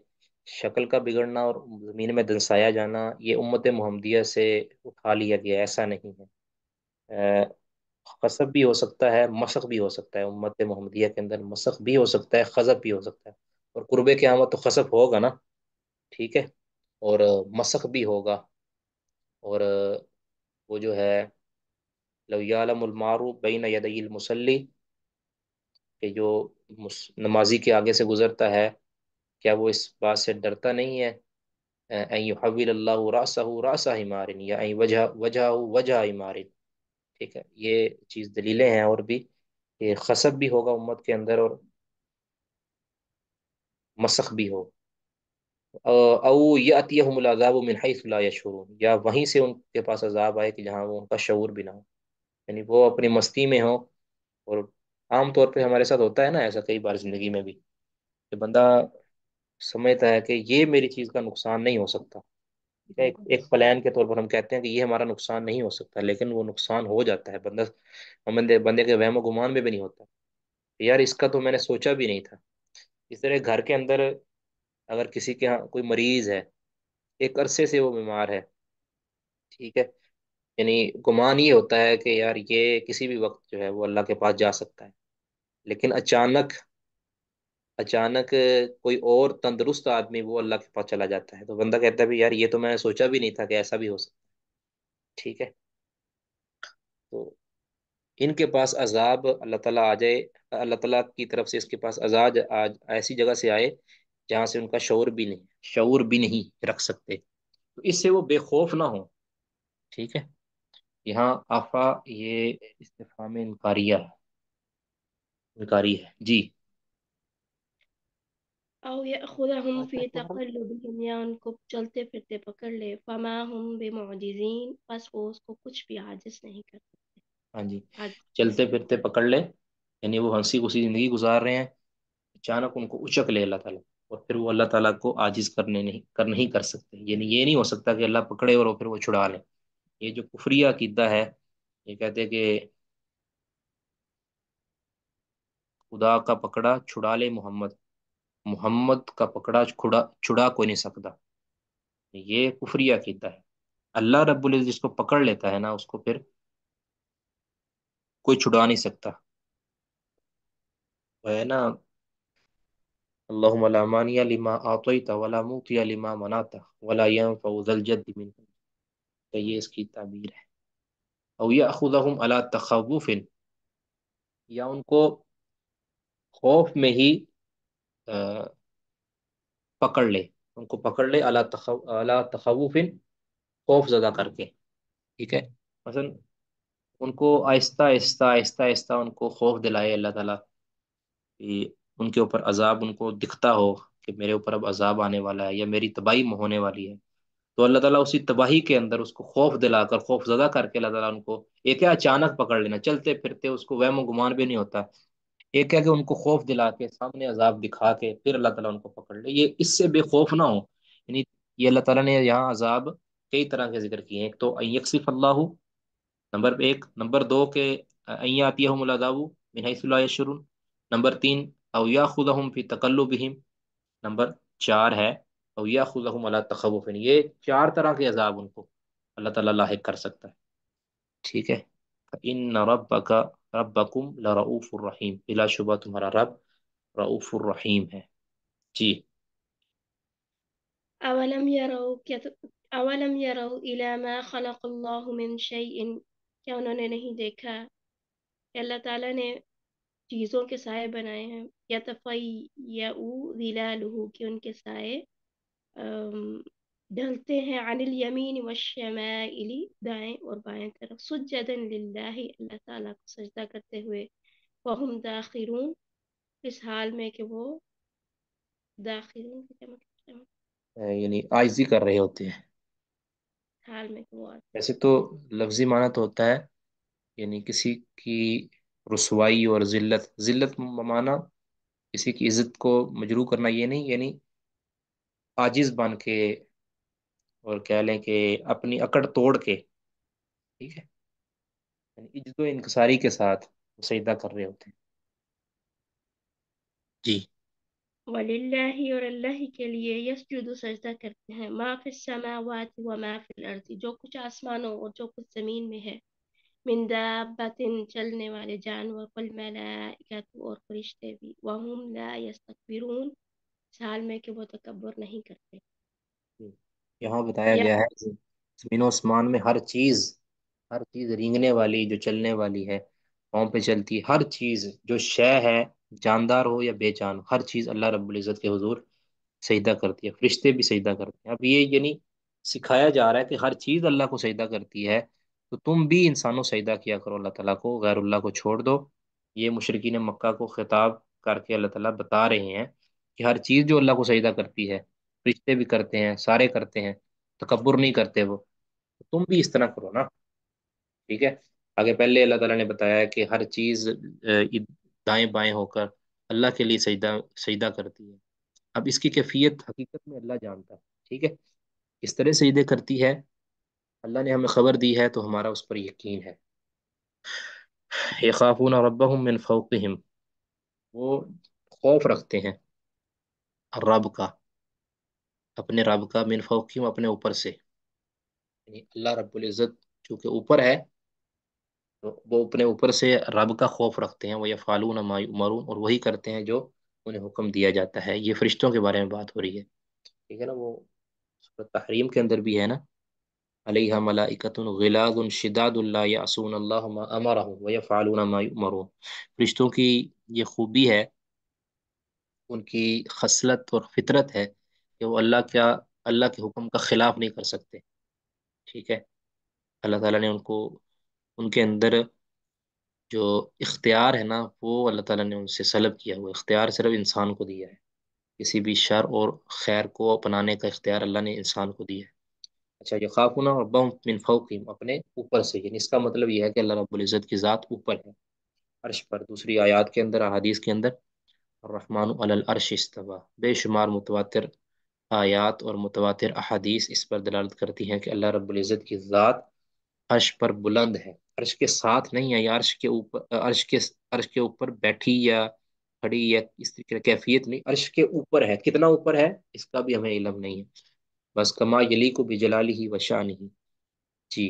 शक्ल का बिगड़ना और ज़मीन में दंसाया जाना ये उम्मत महमदिया से उठा लिया गया ऐसा नहीं है खसब भी हो सकता है मशक भी हो सकता है उम्मत मोहम्मदिया के अंदर मशक भी हो सकता है खजब भी हो सकता है और के आमद तो खसब होगा ना ठीक है और मशक भी होगा और वो जो है लयालमारू बीन यदमसली कि जो नमाजी के आगे से गुज़रता है क्या वो इस बात से डरता नहीं है ऐ हवील रासा रासा या वजह वजह वजह हिमारिन ठीक है ये चीज़ दलीलें हैं और भी ये खसक भी होगा उम्मत के अंदर और मसख भी हो अऊ यतियाज़ाब मिनहसला या वहीं से उनके पास अजाब आए कि जहाँ वो उनका शूर भी ना हो यानी वो अपनी मस्ती में हो और आम तौर पे हमारे साथ होता है ना ऐसा कई बार ज़िंदगी में भी कि बंदा समझता है कि ये मेरी चीज़ का नुकसान नहीं हो सकता ठीक है एक, एक प्लान के तौर पर हम कहते हैं कि ये हमारा नुकसान नहीं हो सकता लेकिन वो नुकसान हो जाता है बंदा बंदे बंदे के वहम गुमान में भी नहीं होता यार इसका तो मैंने सोचा भी नहीं था इस तरह घर के अंदर अगर किसी के यहाँ कोई मरीज़ है एक अरसे से वो बीमार है ठीक है यानी गुमान ये होता है कि यार ये किसी भी वक्त जो है वो अल्लाह के पास जा सकता है लेकिन अचानक अचानक कोई और तंदुरुस्त आदमी वो अल्लाह के पास चला जाता है तो बंदा कहता है यार ये तो मैंने सोचा भी नहीं था कि ऐसा भी हो सकता ठीक है तो इनके पास अजाब अल्लाह ताला आ जाए अल्लाह ताला की तरफ से इसके पास अजाज आज ऐसी जगह से आए जहाँ से उनका शौर भी नहीं शौर भी नहीं रख सकते तो इससे वो बेखौफ ना हो ठीक है यहाँ आफा ये इस्तेफाम इनकारिया इनकारी है जी أو يأخذهم في तकल्लुबिहिम या उनको चलते फिरते पकड़ ले फमा हुम बेमुअजिजीन बस वो उसको कुछ भी आजिज नहीं कर सकते हाँ जी चलते फिरते पकड़ ले यानी वो हंसी खुशी ज़िंदगी गुजार रहे हैं अचानक उनको उचक ले अल्लाह ताला और फिर वो अल्लाह ताला को आजिज करने नहीं कर नहीं कर सकते यानी ये नहीं हो सकता कि अल्लाह पकड़े और फिर वो छुड़ा ले ये जो कुफरिया अकीदा है ये कहते हैं कि खुदा का पकड़ा छुड़ा ले मोहम्मद मुहम्मद का पकड़ा छुड़ा छुड़ा कोई नहीं सकता ये कुफरिया कीता है अल्लाह रब्बुल जिसको पकड़ लेता है ना उसको फिर कोई छुड़ा नहीं सकता है ना अल्लाहमानिया लिमा आतोईता वला मुतिया लिमा मनाता वला यम फ़ौजल जद्दिमिन तो ये इसकी ताबीर है और यह अखुदहम अला तखवफिन या उनको खौफ में ही पकड़ ले उनको पकड़ ले अला तखव अला खौफ ज़दा करके ठीक है मसल उनको आहिस्ता आहिस्ता आहिस्ता आहिस्ता उनको खौफ दिलाए अल्लाह ताला कि उनके ऊपर अजाब उनको दिखता हो कि मेरे ऊपर अब अजाब आने वाला है या मेरी तबाही होने वाली है तो अल्लाह ताला उसी तबाही के अंदर उसको खौफ दिलाकर खौफ ज़दा करके अल्लाह ताला उनको एक अचानक पकड़ लेना चलते फिरते उसको वहम गुमान भी नहीं होता एक है कि उनको खौफ दिला के सामने अजाब दिखा के फिर अल्लाह ताला उनको पकड़ ले ये इससे बेखौफ ना हो यानी ये अल्लाह ताला ने यहाँ अजाब कई तरह के जिक्र किए हैं एक तो अयकसिफ अल्लाह नंबर एक नंबर दो के अयातियामदाबू मिनसुलशरून नंबर तीन अव्या खुद फी तकल्लुबहम नंबर चार है अवया खुद अला तखवफिन ये चार तरह के अजाब उनको अल्लाह ताला लाक कर सकता है ठीक है इन रब का रब्बकुम लरऊफ़ुर्रहीम बिला शुबा तुम्हारा रब रऊफ़ुर्रहीम है जी أولم يروا كت... أولم يروا إلى ما خلق الله من شيء क्या उन्होंने नहीं देखा कि अल्लाह ताला ने चीज़ों के साय बनाए हैं या तफ़ई या ऊ दिला लहू कि उनके साय ढलते हैं अनिल यमीन व शमाइली दाएं और बाएं तरफ सुजदन लिल्लाही अल्लाह ताला को सजदा करते हुए वहुम दाखिरून इस हाल में कि वो दाखिरून के क्या मतलब यानी आइजी कर रहे होते हैं हाल में कि वो वैसे तो लफ्जी माना तो होता है यानी किसी की रसवाई और जिल्लत जिल्लत माना किसी की इज्जत को मजरू करना ये नहीं यानी आजिज बन के और कह लें कि अपनी अकड़ तोड़ के ठीक है इज्जत इंकसारी के साथ सजदा कर रहे होते हैं जी वलिल्लाहि और अल्लाह के लिए यसजुदु सजदा करते हैं मा फिस समावाति व मा फिल अर्दी जो कुछ आसमानों और जो कुछ ज़मीन में है मिन दाब्बतिन चलने वाले जानवर कुल मलाइकातु और फरिश्ते भी वहुम ला यस्तकबिरून साल में के वो तकबर नहीं करते यहाँ बताया गया है जमीन आसमान में हर चीज हर चीज रींगने वाली जो चलने वाली है पाँव पे चलती हर चीज जो शय है जानदार हो या बेजान हर चीज अल्लाह रब्बुल इज़्ज़त के हुजूर सजदा करती है फरिश्ते भी सजदा करते हैं अब ये यानी सिखाया जा रहा है कि हर चीज अल्लाह को सजदा करती है तो तुम भी इंसानों सजदा किया करो अल्लाह ताला को अल्लाह को छोड़ दो ये मुशरकिन मक्का को खिताब करके अल्लाह ताला बता रहे हैं कि हर चीज़ जो अल्लाह को सजदा करती है रिश्ते भी करते हैं सारे करते हैं तकबर तो नहीं करते वो तुम भी इस तरह करो ना ठीक है आगे पहले अल्लाह ताला ने बताया कि हर चीज़ दाएं बाएं होकर अल्लाह के लिए सजदा सजदा करती है अब इसकी कैफियत हकीकत में अल्लाह जानता है ठीक है इस तरह सजदे करती है अल्लाह ने हमें खबर दी है तो हमारा उस पर यकीन है ये खाफून रबम मिन वो खौफ रखते हैं रब का अपने रब का मिन फ़ौकीम अपने ऊपर से यानी अल्लाह रब्बुल इज़्ज़त चूँकि ऊपर है तो वो अपने ऊपर से रब का खौफ रखते हैं वह फ़ालून मरून और वही करते हैं जो उन्हें हुक्म दिया जाता है ये फरिश्तों के बारे में बात हो रही है ठीक है ना वो तहरीम के अंदर भी है ना अलैहा मलाइकतुन गिलादुन शिदादुल्ला यासून अल्लाह व यफ़ालून मा युमरून फरिश्तों की ये खूबी है उनकी खसलत और फितरत है कि वो अल्लाह क्या अल्लाह के हुक्म का ख़िलाफ़ नहीं कर सकते ठीक है अल्लाह ताला ने उनको उनके अंदर जो इख्तियार है ना वो अल्लाह ताला ने उनसे सलब किया हुआ इख्तियार सिर्फ इंसान को दिया है किसी भी शर और खैर को अपनाने का इख्तियार अल्लाह ने इंसान को दिया है अच्छा ये खाकुना और बम मिन अपने ऊपर से यानी इसका मतलब यह है कि अल्लाह रब्ज़त की ज़ात ऊपर है अर्श पर दूसरी आयात के अंदर अहादीस के अंदर और रहमान अल अर्श इस्तवा बेशुमार मुतवातर आयात और मुतवातिर अहादीस इस पर दलालत करती हैं कि अल्लाह रब्ज़त की ज़ात अर्श पर बुलंद है अर्श के साथ नहीं है या अर्श के ऊपर अर्श के अर्श के ऊपर बैठी या खड़ी या इस तरीके कैफियत नहीं अर्श के ऊपर है कितना ऊपर है इसका भी हमें इलम नहीं है बस कमा यली को बिजलाली ही वशा नहीं जी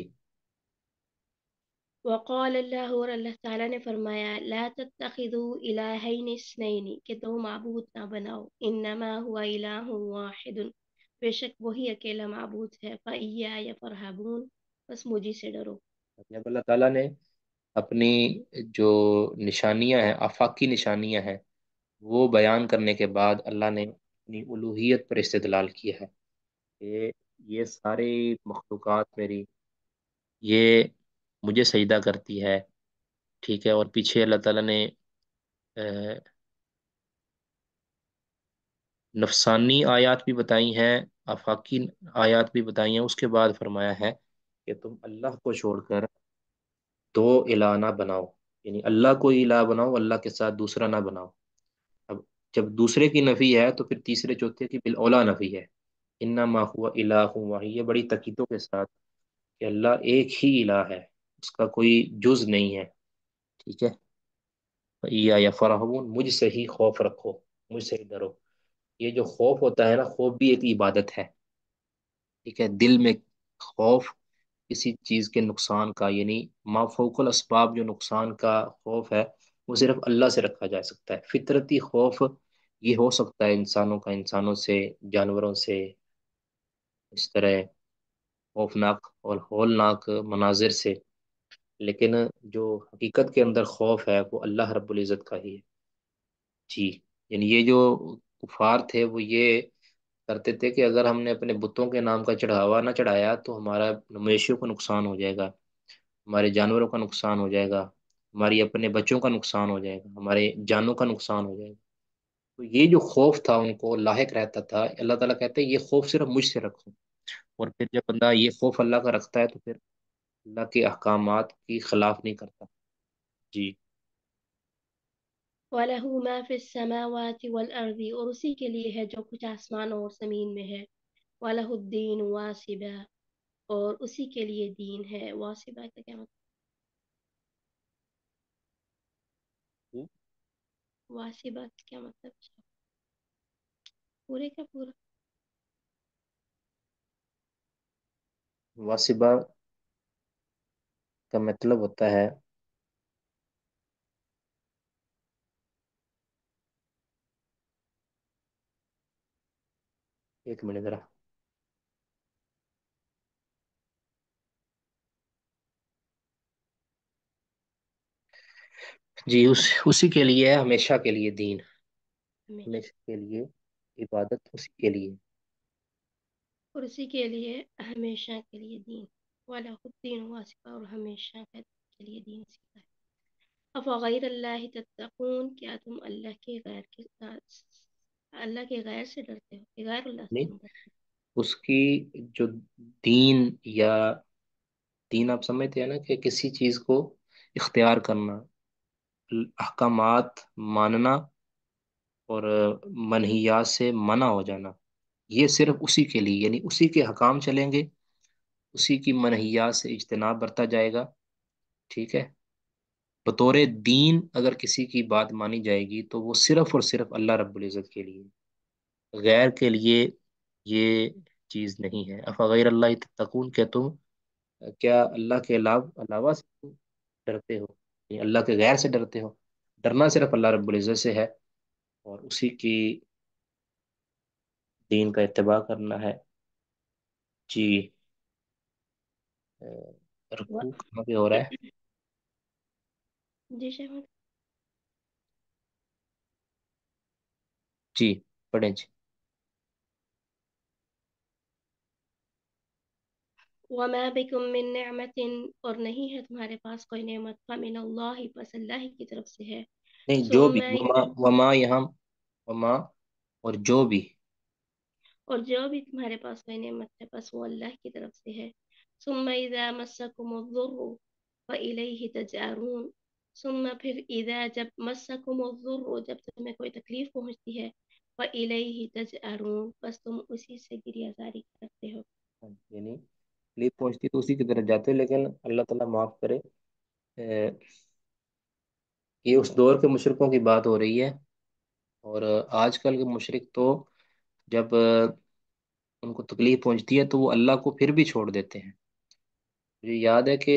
वक़ाल अल्लाह और अल्लाह ताला ने फरमाया ला तत्तखिदू इलाहैन इस्नैन के दो माबूद ना बनाओ इन्नमा हुआ इलाहु वाहिदुन बेशक वही अकेला माबूद है फैया या फरहबून बस मुझी से डरो जब अल्लाह ताला ने अपनी जो निशानियां हैं आफाकी निशानियां हैं वो बयान करने के बाद अल्लाह ने अपनी उलूहियत पर इस्तदलाल किया है कि ये सारी मखलूक़ात मेरी ये मुझे सजदा करती है ठीक है और पीछे अल्लाह ताला ने नफसानी आयात भी बताई हैं आफाकी आयात भी बताई हैं उसके बाद फरमाया है कि तुम अल्लाह को छोड़कर दो इला ना बनाओ यानी अल्लाह को इला बनाओ अल्लाह के साथ दूसरा ना बनाओ अब जब दूसरे की नफ़ी है तो फिर तीसरे चौथे की बिलौला नफ़ी है इन्ना माहुआ इला हुआ ये बड़ी तकीदों के साथ कि अल्लाह एक ही इला है उसका कोई जुज नहीं है ठीक है या या फरहमून मुझसे ही खौफ रखो मुझसे ही डरो ये जो खौफ होता है ना खौफ भी एक इबादत है ठीक है दिल में खौफ किसी चीज़ के नुकसान का यानी माफोकल इसबाब जो नुकसान का खौफ है वो सिर्फ अल्लाह से रखा जा सकता है फितरती खौफ ये हो सकता है इंसानों का इंसानों से जानवरों से इस तरह खौफनाक और होलनाक मनाजिर से लेकिन जो हकीकत के अंदर खौफ है वो अल्लाह रब्ज़त का ही है जी यानी ये जो कुफार थे वो ये करते थे कि अगर हमने अपने बुतों के नाम का चढ़ावा ना चढ़ाया तो हमारा मवेशियों को नुकसान हो जाएगा हमारे जानवरों का नुकसान हो जाएगा हमारी अपने बच्चों का नुकसान हो जाएगा हमारे जानों का नुकसान हो जाएगा तो ये जो खौफ था उनको लाक रहता था अल्लाह ताला कहते हैं ये खौफ सिर्फ मुझसे रखो और फिर जब बंदा ये खौफ अल्लाह का रखता है तो फिर अल्लाह के अहकाम की खिलाफ नहीं करता जी और उसी के लिए है जो कुछ आसमान और ज़मीन में है वलहुद्दीन वासिबा और उसी के लिए दीन है वासिबा का क्या मतलब हम्म। वासीबा का क्या मतलब पूरे का पूरा का मतलब होता है एक मिनट जरा जी उस उसी के लिए है हमेशा के लिए दीन हमेशा के लिए इबादत उसी के लिए और उसी के लिए हमेशा के लिए दीन वाला दीन वासिफ़ा और हमेशा के लिए दीन सीधा है अफ़ैर अल्लाह तत्तकून क्या तुम अल्लाह के गैर के अल्लाह के गैर से डरते हो गैर अल्लाह से उसकी जो दीन या दीन आप समझते हैं ना कि किसी चीज़ को इख्तियार करना अहकाम मानना और मनहिया से मना हो जाना ये सिर्फ उसी के लिए यानी उसी के हकाम चलेंगे उसी की मनहिया से इजतनाब बरता जाएगा ठीक है बतौर दीन अगर किसी की बात मानी जाएगी तो वो सिर्फ़ और सिर्फ अल्लाह रब्ज़त के लिए गैर के लिए ये चीज़ नहीं है अफ़ा गैर अल्लाह तकून के तुम क्या अल्लाह के अलावा अलावा से डरते हो अल्लाह के गैर से डरते हो डरना सिर्फ अल्लाह रब्ज़त से है और उसी की दीन का इतबा करना है जी रुकू कहाँ पे हो रहा है जी जी पढ़े जी और नहीं है तुम्हारे पास कोई नेमत अल्लाह की तरफ से है नहीं जो भी वमा वमा यहाँ वमा और जो भी और जो भी तुम्हारे पास कोई नेमत है बस वो अल्लाह की तरफ से है ثم إذا مسكم الضر فإليه तजारून सुम फिर इदा जब मस्सकुम जुर्र जब तुम्हें कोई तकलीफ पहुंचती है व इलैहि तजअरून बस तुम उसी से गिरियाजारी करते हो यानी तकलीफ पहुंचती तो उसी की तरफ जाते हो लेकिन अल्लाह ताला माफ करे ए, ये उस दौर के मुशरकों की बात हो रही है और आजकल के मुशरक तो जब उनको तकलीफ पहुंचती है तो वो अल्लाह को फिर भी छोड़ देते हैं मुझे याद है कि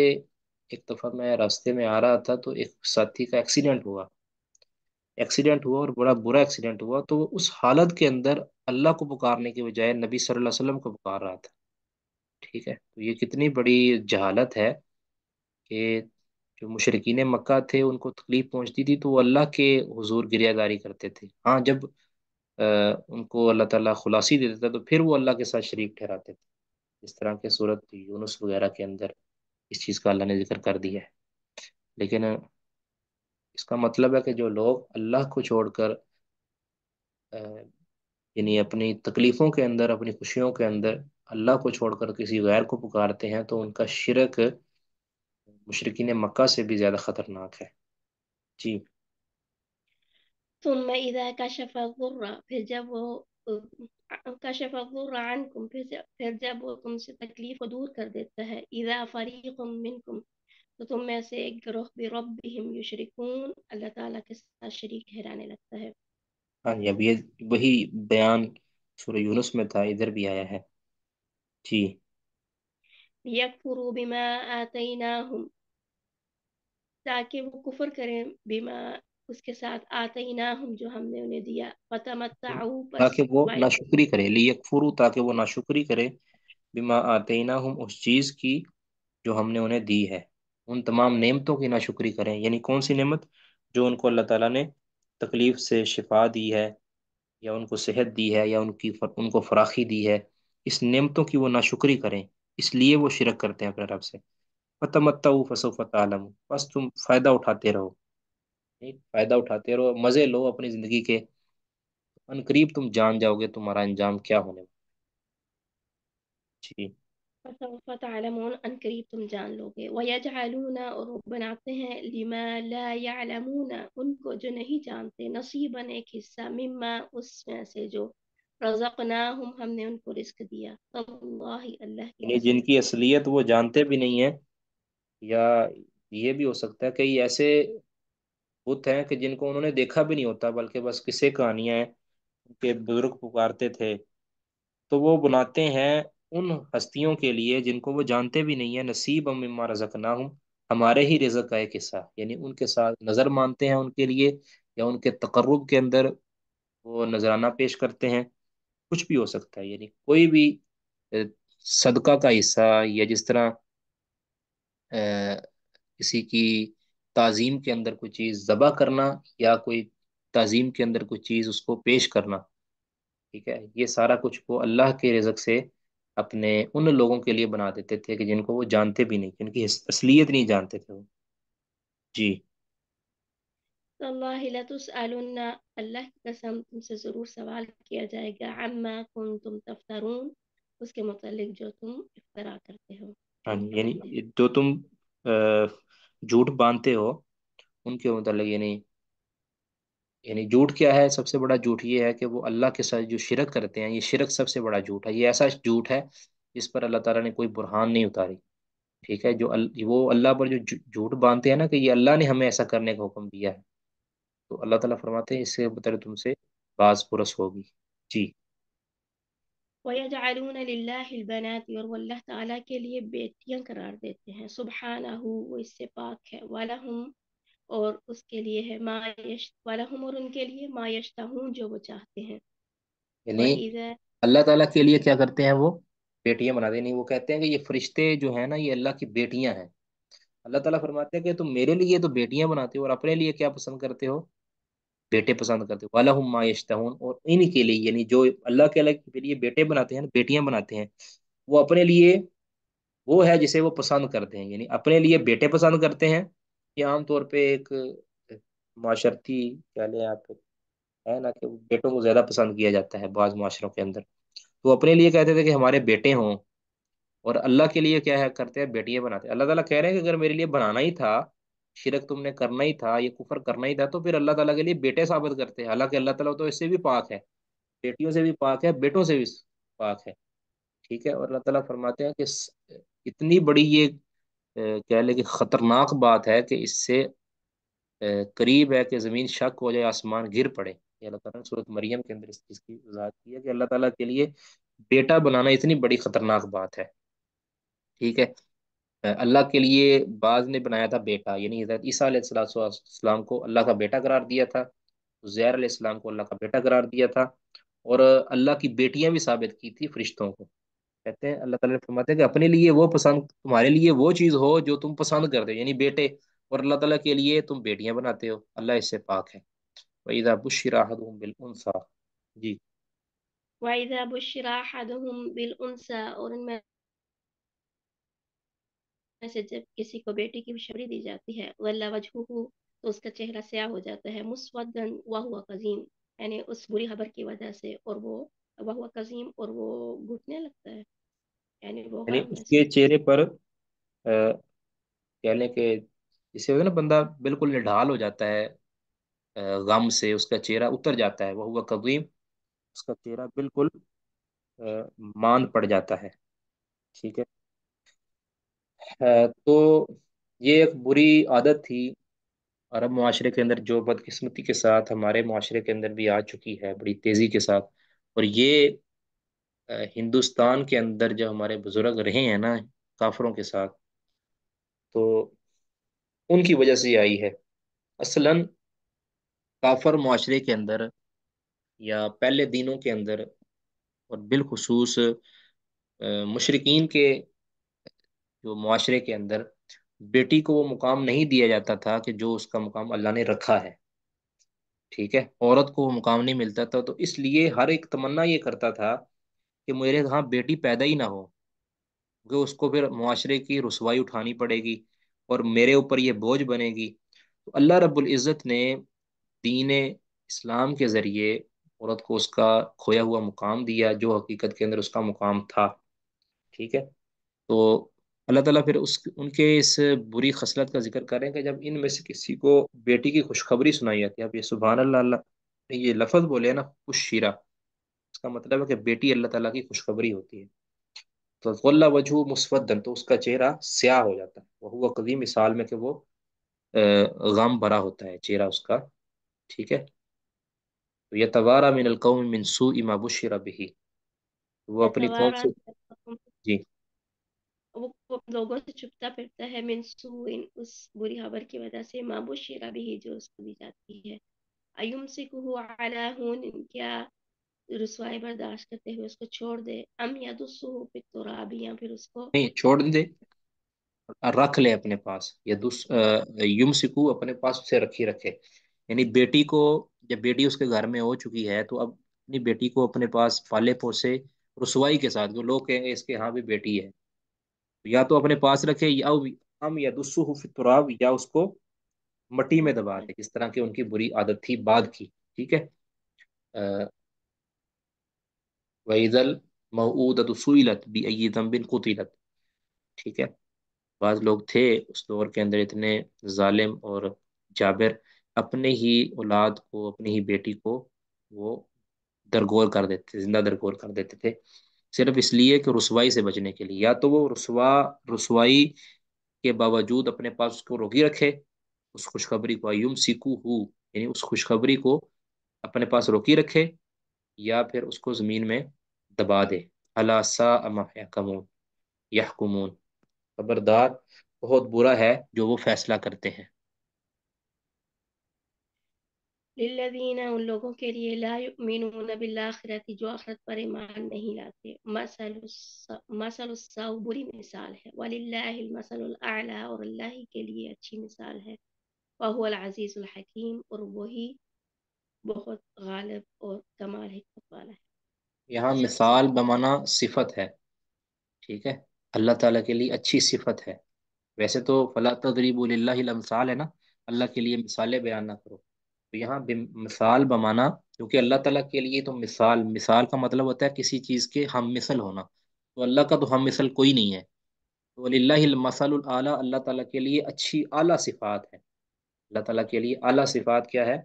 एक दफ़ा मैं रास्ते में आ रहा था तो एक साथी का एक्सीडेंट हुआ एक्सीडेंट हुआ और बड़ा बुरा एक्सीडेंट हुआ तो उस हालत के अंदर अल्लाह को पुकारने के बजाय नबी सल्लल्लाहु अलैहि वसल्लम को पुकार रहा था ठीक है तो ये कितनी बड़ी जहालत है कि जो मुशरकिन मक्का थे उनको तकलीफ पहुंचती थी तो वो अल्लाह के हुजूर गिरियादारी करते थे हाँ जब आ, उनको अल्लाह ताला खुलासी देता था तो फिर वो अल्लाह के साथ शरीक ठहराते थे इस तरह के सूरत यूनुस वगैरह के अंदर इस चीज़ का अल्लाह ने जिक्र कर दिया है लेकिन इसका मतलब है कि जो लोग अल्लाह को छोड़कर यानी अपनी तकलीफ़ों के अंदर अपनी खुशियों के अंदर अल्लाह को छोड़कर किसी गैर को पुकारते हैं तो उनका शिरक मुशरकिन मक्का से भी ज़्यादा ख़तरनाक है जी फिर जब वो कशफ कुम फिर फिर जब वो तुमसे तकलीफ को दूर कर देता है इदा फरीक मिनकुम तो तुम में से एक गिरोह बेरब युशरिकून अल्लाह ताला के साथ शरीक ठहराने लगता है हाँ जी अब ये वही बयान सूर्य यूनुस में था इधर भी आया है जी यकफुरु बिमा आतैनाहुम ताकि वो कुफर करें बिमा उसके साथ आते ही ना हम जो हमने उन्हें दिया हम्म। ताकि वो नाशुक्री करे लियकफुरु ताकि वो नाशुक्री करे बीमा आते ही ना हम उस चीज़ की जो हमने उन्हें दी है उन तमाम नेमतों की नाशुक्री करें यानी कौन सी नेमत जो उनको अल्लाह ताला ने तकलीफ़ से शिफा दी है या उनको सेहत दी है या उनकी फर, उनको फराखी दी है इस नेमतों की वो नाशुक्री करें इसलिए वो शिरक करते हैं अपने रब से फ़तमताऊ फसो फ़तम बस तुम फ़ायदा उठाते रहो फायदा उठाते रहो मजे लो अपनी जिंदगी के अनकरीब तुम जान जाओगे तुम्हारा अंजाम क्या होने जी अनकरीब तुम जान लोगे और वो बनाते हैं लिमा ला उनको जो नहीं जानते नसीबन एक हिस्सा मिम्मा उसमें से जो हम हमने उनको रिस्क दिया अल्लाह अल्लाह की यानी जिनकी असलियत वो जानते भी नहीं है या ये भी हो सकता है कई ऐसे बुत हैं कि जिनको उन्होंने देखा भी नहीं होता बल्कि बस कहानियां कहानियाँ उनके बुजुर्ग पुकारते थे तो वो बनाते हैं उन हस्तियों के लिए जिनको वो जानते भी नहीं है नसीब हम इम्मा रजक ना हूँ हमारे ही रिजक का एक हिस्सा यानी उनके साथ नज़र मानते हैं उनके लिए या उनके तकर्रब के अंदर वो नजराना पेश करते हैं कुछ भी हो सकता है यानी कोई भी सदका का हिस्सा या जिस तरह किसी की तज़ीम के अंदर कोई चीज़ ज़बा करना या कोई तज़ीम के अंदर कोई चीज़ उसको पेश करना ठीक है ये सारा कुछ वो अल्लाह के रिजक से अपने उन लोगों के लिए बना देते थे कि जिनको वो जानते भी नहीं जिनकी असलियत नहीं जानते थे वो जी अल्लाह की कसम तुमसे ज़रूर सवाल किया जाएगा अम्मा कुन तुम तफ्तरून उसके मतलब जो तुम इफ्तरा करते हो हाँ यानी जो तुम झूठ बांधते हो उनके मतलब यानी यानी झूठ क्या है सबसे बड़ा झूठ ये है कि वो अल्लाह के साथ जो शिरक करते हैं ये शिरक सबसे बड़ा झूठ है ये ऐसा झूठ है जिस पर अल्लाह ताला ने कोई बुरहान नहीं उतारी ठीक है जो अल, वो अल्लाह पर जो झूठ बांधते हैं ना कि ये अल्लाह ने हमें ऐसा करने का हुक्म दिया है तो अल्लाह ताला फरमाते हैं इससे बतरे तुमसे बाज पुरस होगी जी वयजालून लाबनात और वो अल्लाह ताला के लिए बेटियां करार देते हैं सुबहाना वो इससे पाक है वाला और उसके लिए है मायश वाला और उनके लिए मायशता जो वो चाहते हैं अल्लाह ताला के लिए क्या करते हैं वो बेटियां बना देनी वो कहते हैं कि ये फरिश्ते जो है ना ये अल्लाह की बेटियां हैं अल्लाह ताला फरमाते हैं कि तुम मेरे लिए तो बेटियां बनाते हो और अपने लिए क्या पसंद करते हो बेटे पसंद करते वाला हम माँ और इनके लिए यानी जो अल्लाह के अलग के लिए बेटे बनाते हैं बेटियां बनाते हैं वो अपने लिए वो है जिसे वो पसंद करते हैं यानी अपने लिए बेटे पसंद करते हैं ये आमतौर पर एक माशरती कह लें आप है ना कि बेटों को ज़्यादा पसंद किया जाता है बाज़ माशरों के अंदर तो अपने लिए कहते थे कि हमारे बेटे हों और अल्लाह के लिए क्या है करते हैं बेटियाँ बनाते हैं अल्लाह ताला कह रहे हैं कि अगर मेरे लिए बनाना ही था शिरक तुमने करना ही था ये कुफर करना ही था तो फिर अल्लाह ताला के लिए बेटे साबित करते हैं हालांकि अल्लाह ताला तो इससे भी पाक है बेटियों से भी पाक है बेटों से भी पाक है ठीक है और अल्लाह ताला फरमाते हैं कि इतनी बड़ी ये कह लें कि ख़तरनाक बात है कि इससे करीब है कि ज़मीन शक हो जाए आसमान गिर पड़े ये अल्लाह ताला ने सूरत मरियम के अंदर इस चीज़ की वजाहत की है कि अल्लाह ताला के लिए बेटा बनाना इतनी बड़ी ख़तरनाक बात है ठीक है अल्लाह के लिए बाज ने बनाया था बेटा यानी हजरत ईसा को अल्लाह का बेटा करार दिया था जैर इस्लाम को अल्लाह का बेटा करार दिया था और अल्लाह की बेटियां भी साबित की थी फरिश्तों को कहते हैं अल्लाह ताला ने फरमाते हैं कि अपने लिए वो पसंद तुम्हारे लिए वो चीज़ हो जो तुम पसंद करते हो यानी बेटे और अल्लाह ताला के लिए तुम बेटियां बनाते हो अल्लाह इससे पाक है वईदा बुशराहदुम बिलसा जी वईदा बुशराहदुम बिलसा और उनमें से जब किसी को बेटे की खुशबरी दी जाती है वल्ला वजहू तो उसका चेहरा स्याह हो जाता है मुस्वदन वाह हुआ कजीम यानी उस बुरी खबर की वजह से और वो वाह हुआ कजीम और वो घुटने लगता है यानी वो यानी उसके चेहरे पर कह लें कि जिससे होता ना बंदा बिल्कुल निढाल हो जाता है गम से उसका चेहरा उतर जाता है वह हुआ कजीम उसका चेहरा बिल्कुल मान पड़ जाता है ठीक है तो ये एक बुरी आदत थी अरब माशरे के अंदर जो बदकिस्मती के साथ हमारे माशरे के अंदर भी आ चुकी है बड़ी तेज़ी के साथ और ये हिंदुस्तान के अंदर जो हमारे बुज़ुर्ग रहे हैं ना काफरों के साथ तो उनकी वजह से आई है असलन काफर माशरे के अंदर या पहले दिनों के अंदर और बिलखसूस मशरकिन के जो माशरे के अंदर बेटी को वो मुकाम नहीं दिया जाता था कि जो उसका मुकाम अल्लाह ने रखा है ठीक है औरत को वो मुकाम नहीं मिलता था तो इसलिए हर एक तमन्ना ये करता था कि मेरे यहाँ बेटी पैदा ही ना हो क्योंकि उसको फिर माशरे की रसवाई उठानी पड़ेगी और मेरे ऊपर ये बोझ बनेगी तो अल्लाह रब्बुल इज़्ज़त ने दीन इस्लाम के ज़रिए औरत को उसका खोया हुआ मुकाम दिया जो हकीकत के अंदर उसका मुकाम था ठीक है तो अल्लाह ताला फिर उस उनके इस बुरी खसलत का जिक्र करें कि जब इन में से किसी को बेटी की खुशखबरी सुनाई जाती है अब ये सुबहान अल्लाह ये लफज बोले है ना खुशीरा इसका मतलब है कि बेटी अल्लाह ताला की खुशखबरी होती है तो गल्ला वजह मुस्वदन तो उसका चेहरा स्याह हो जाता है वह हुआ कदी मिसाल में कि वो गम भरा होता है चेहरा उसका ठीक है तो यह तबारा मिनकौम मिनसू इमाबुशरा बही वो अपनी कौम से जी वो लोगों से छुपता फिरता है मिनसू इन उस बुरी खबर की वजह से माबू शेरा भी है जो उसको दी जाती है अयुम से आला हूँ क्या रसवाई बर्दाश्त करते हुए उसको छोड़ दे अम या तो सो तोराब या फिर उसको नहीं छोड़ दे रख ले अपने पास या दुस सिकू अपने पास उसे रखी रखे यानी बेटी को जब बेटी उसके घर में हो चुकी है तो अब अपनी बेटी को अपने पास पाले पोसे रसवाई के साथ जो लोग कहेंगे इसके यहाँ भी बेटी है या तो अपने पास रखे या हम या दुस्सुराब या उसको मटी में दबा दे जिस तरह की उनकी बुरी आदत थी बाद की ठीक है वहीदल मऊदतलत बी बिन कुतिलत ठीक है बाज़ लोग थे उस दौर के अंदर इतने ालिम और जाबिर अपने ही औलाद को अपनी ही बेटी को वो दरगोर कर देते जिंदा दरगोर कर देते थे सिर्फ इसलिए कि रसवाई से बचने के लिए या तो वो रसवा रसवाई के बावजूद अपने पास उसको रोकी रखे उस खुशखबरी को आयुम सिकू हु यानी उस खुशखबरी को अपने पास रोकी रखे या फिर उसको ज़मीन में दबा दे अलासाकमून यह यहकुमून खबरदार बहुत बुरा है जो वो फैसला करते हैं लदीना उन लोगों के लिए लामिन बिल्लाखरत जो आखरत पर ईमान नहीं लाते मसल बुरी मिसाल है वलिल्लाहिलमसलआला और अल्लाह के लिए अच्छी मिसाल है वहुअल अजीज़ुल हकीम और वही बहुत गालिब और कमाल हिकमत वाला है यहाँ मिसाल बमाना सिफत है ठीक है अल्लाह ताला के लिए अच्छी सिफत है वैसे तो फला तदरीबुल्लामसाल है ना अल्लाह के लिए मिसालें बयान ना करो तो यहाँ मिसाल बमाना क्योंकि अल्लाह तला के लिए तो मिसाल मिसाल का मतलब होता है किसी चीज़ के हम मिसल होना तो अल्लाह का तो हम मिसल कोई नहीं है तो मसल अल्लाह तला के लिए अच्छी अली सिफात है अल्लाह तला के लिए आला सिफात क्या है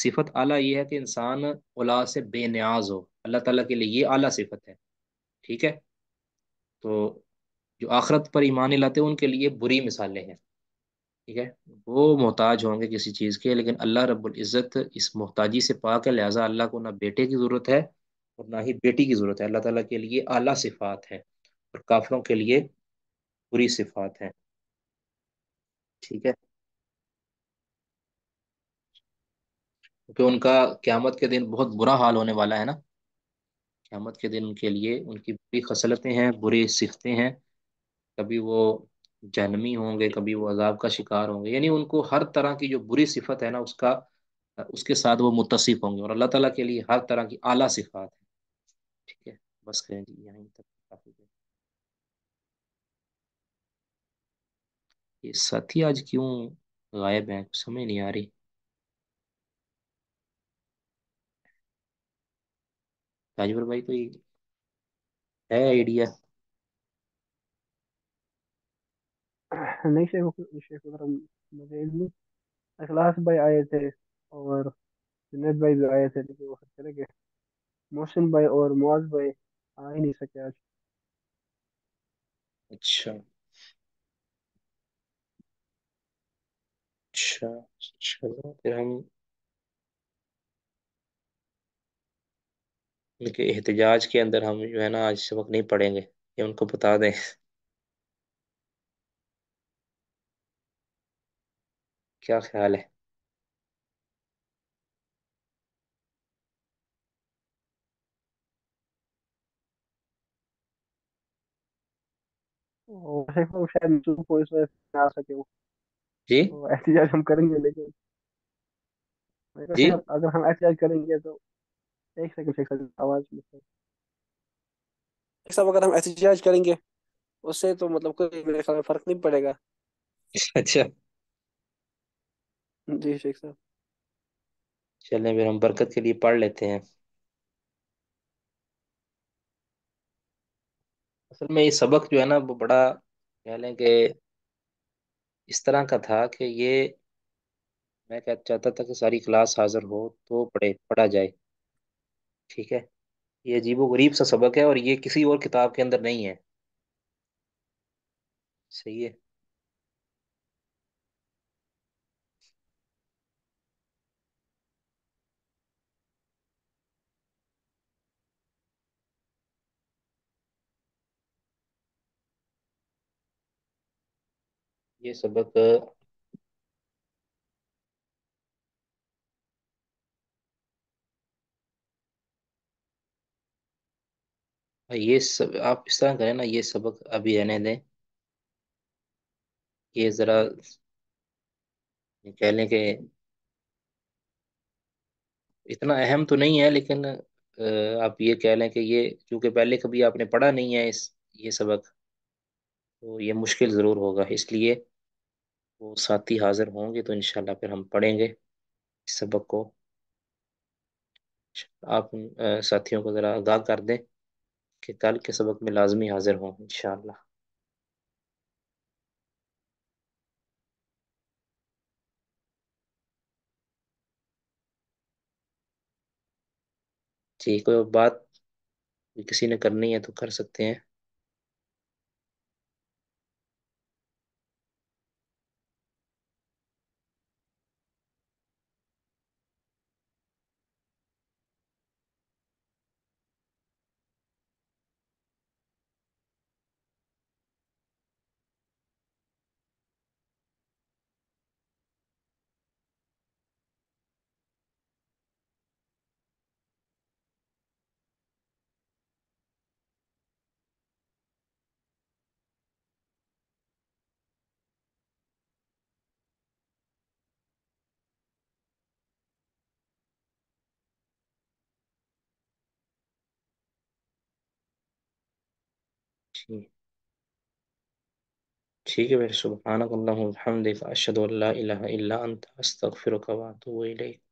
सिफत अला ये है कि इंसान औलाद से बेनियाज हो अल्लाह तला के लिए ये अली सिफत है ठीक है तो जो आखरत पर ईमान लाते हैं उनके लिए बुरी मिसालें हैं ठीक है वो मोहताज होंगे किसी चीज़ के लेकिन अल्लाह रब्बुल इज़्ज़त इस मोहताजी से पाक है लिहाजा अल्लाह को ना बेटे की ज़रूरत है और ना ही बेटी की ज़रूरत है अल्लाह ताला के लिए आला सिफात है और काफिरों के लिए बुरी सिफात है ठीक है क्योंकि उनका क़्यामत के दिन बहुत बुरा हाल होने वाला है ना क़्यामत के दिन उनके लिए उनकी बुरी खसलतें हैं बुरी सिफतें हैं कभी वो जहनमी होंगे कभी वो अजाब का शिकार होंगे यानी उनको हर तरह की जो बुरी सिफत है ना उसका उसके साथ वो मुतसिफ होंगे और अल्लाह ताला के लिए हर तरह की आला सिफात है ठीक है बस करें जी यहीं तक काफ़ी ये साथी आज क्यों गायब है समझ नहीं आ रही राजवर भाई कोई है आइडिया नहीं शेख शेख अकरम मुजैद भी अखलास भाई आए थे और जुनेद भाई भी आए थे लेकिन तो वो सब चले गए मोहसिन भाई और मुआज भाई आ ही नहीं सके आज अच्छा अच्छा चलो अच्छा, तो फिर हम इनके एहतजाज के अंदर हम जो है ना आज सबक नहीं पढ़ेंगे ये उनको बता दें क्या ख्याल है वो तो शायद को इस वजह से ना आ सके वो जी तो हम करेंगे लेकिन मेरे को जी अगर हम एहतजाज करेंगे तो एक सेकंड एक सेकंड आवाज सब अगर हम करेंगे उससे तो मतलब कोई मेरे ख्याल में फर्क नहीं पड़ेगा अच्छा जी शेख साहब चलें फिर हम बरकत के लिए पढ़ लेते हैं असल में ये सबक जो है ना वो बड़ा कह लें कि इस तरह का था कि ये मैं कह चाहता था कि सारी क्लास हाजिर हो तो पढ़े पढ़ा जाए ठीक है ये अजीबो गरीब सा सबक है और ये किसी और किताब के अंदर नहीं है सही है ये सबक ये सब आप इस तरह करें ना ये सबक अभी रहने दें ये ज़रा कह लें कि इतना अहम तो नहीं है लेकिन आप ये कह लें कि ये क्योंकि पहले कभी आपने पढ़ा नहीं है इस ये सबक तो ये मुश्किल ज़रूर होगा इसलिए वो साथी हाजिर होंगे तो इनशाला फिर हम पढ़ेंगे इस सबक को आप उन साथियों को ज़रा आगाह कर दें कि कल के सबक में लाजमी हाजिर हों इनशाला ठीक है बात किसी ने करनी है तो कर सकते हैं ठीक है भाई सुबहानक अल्लाहुम्मा वबिहम्दिक अशहदु अल्ला इलाहा इल्ला अंत अस्तगफिरुका व अतूबु इलैक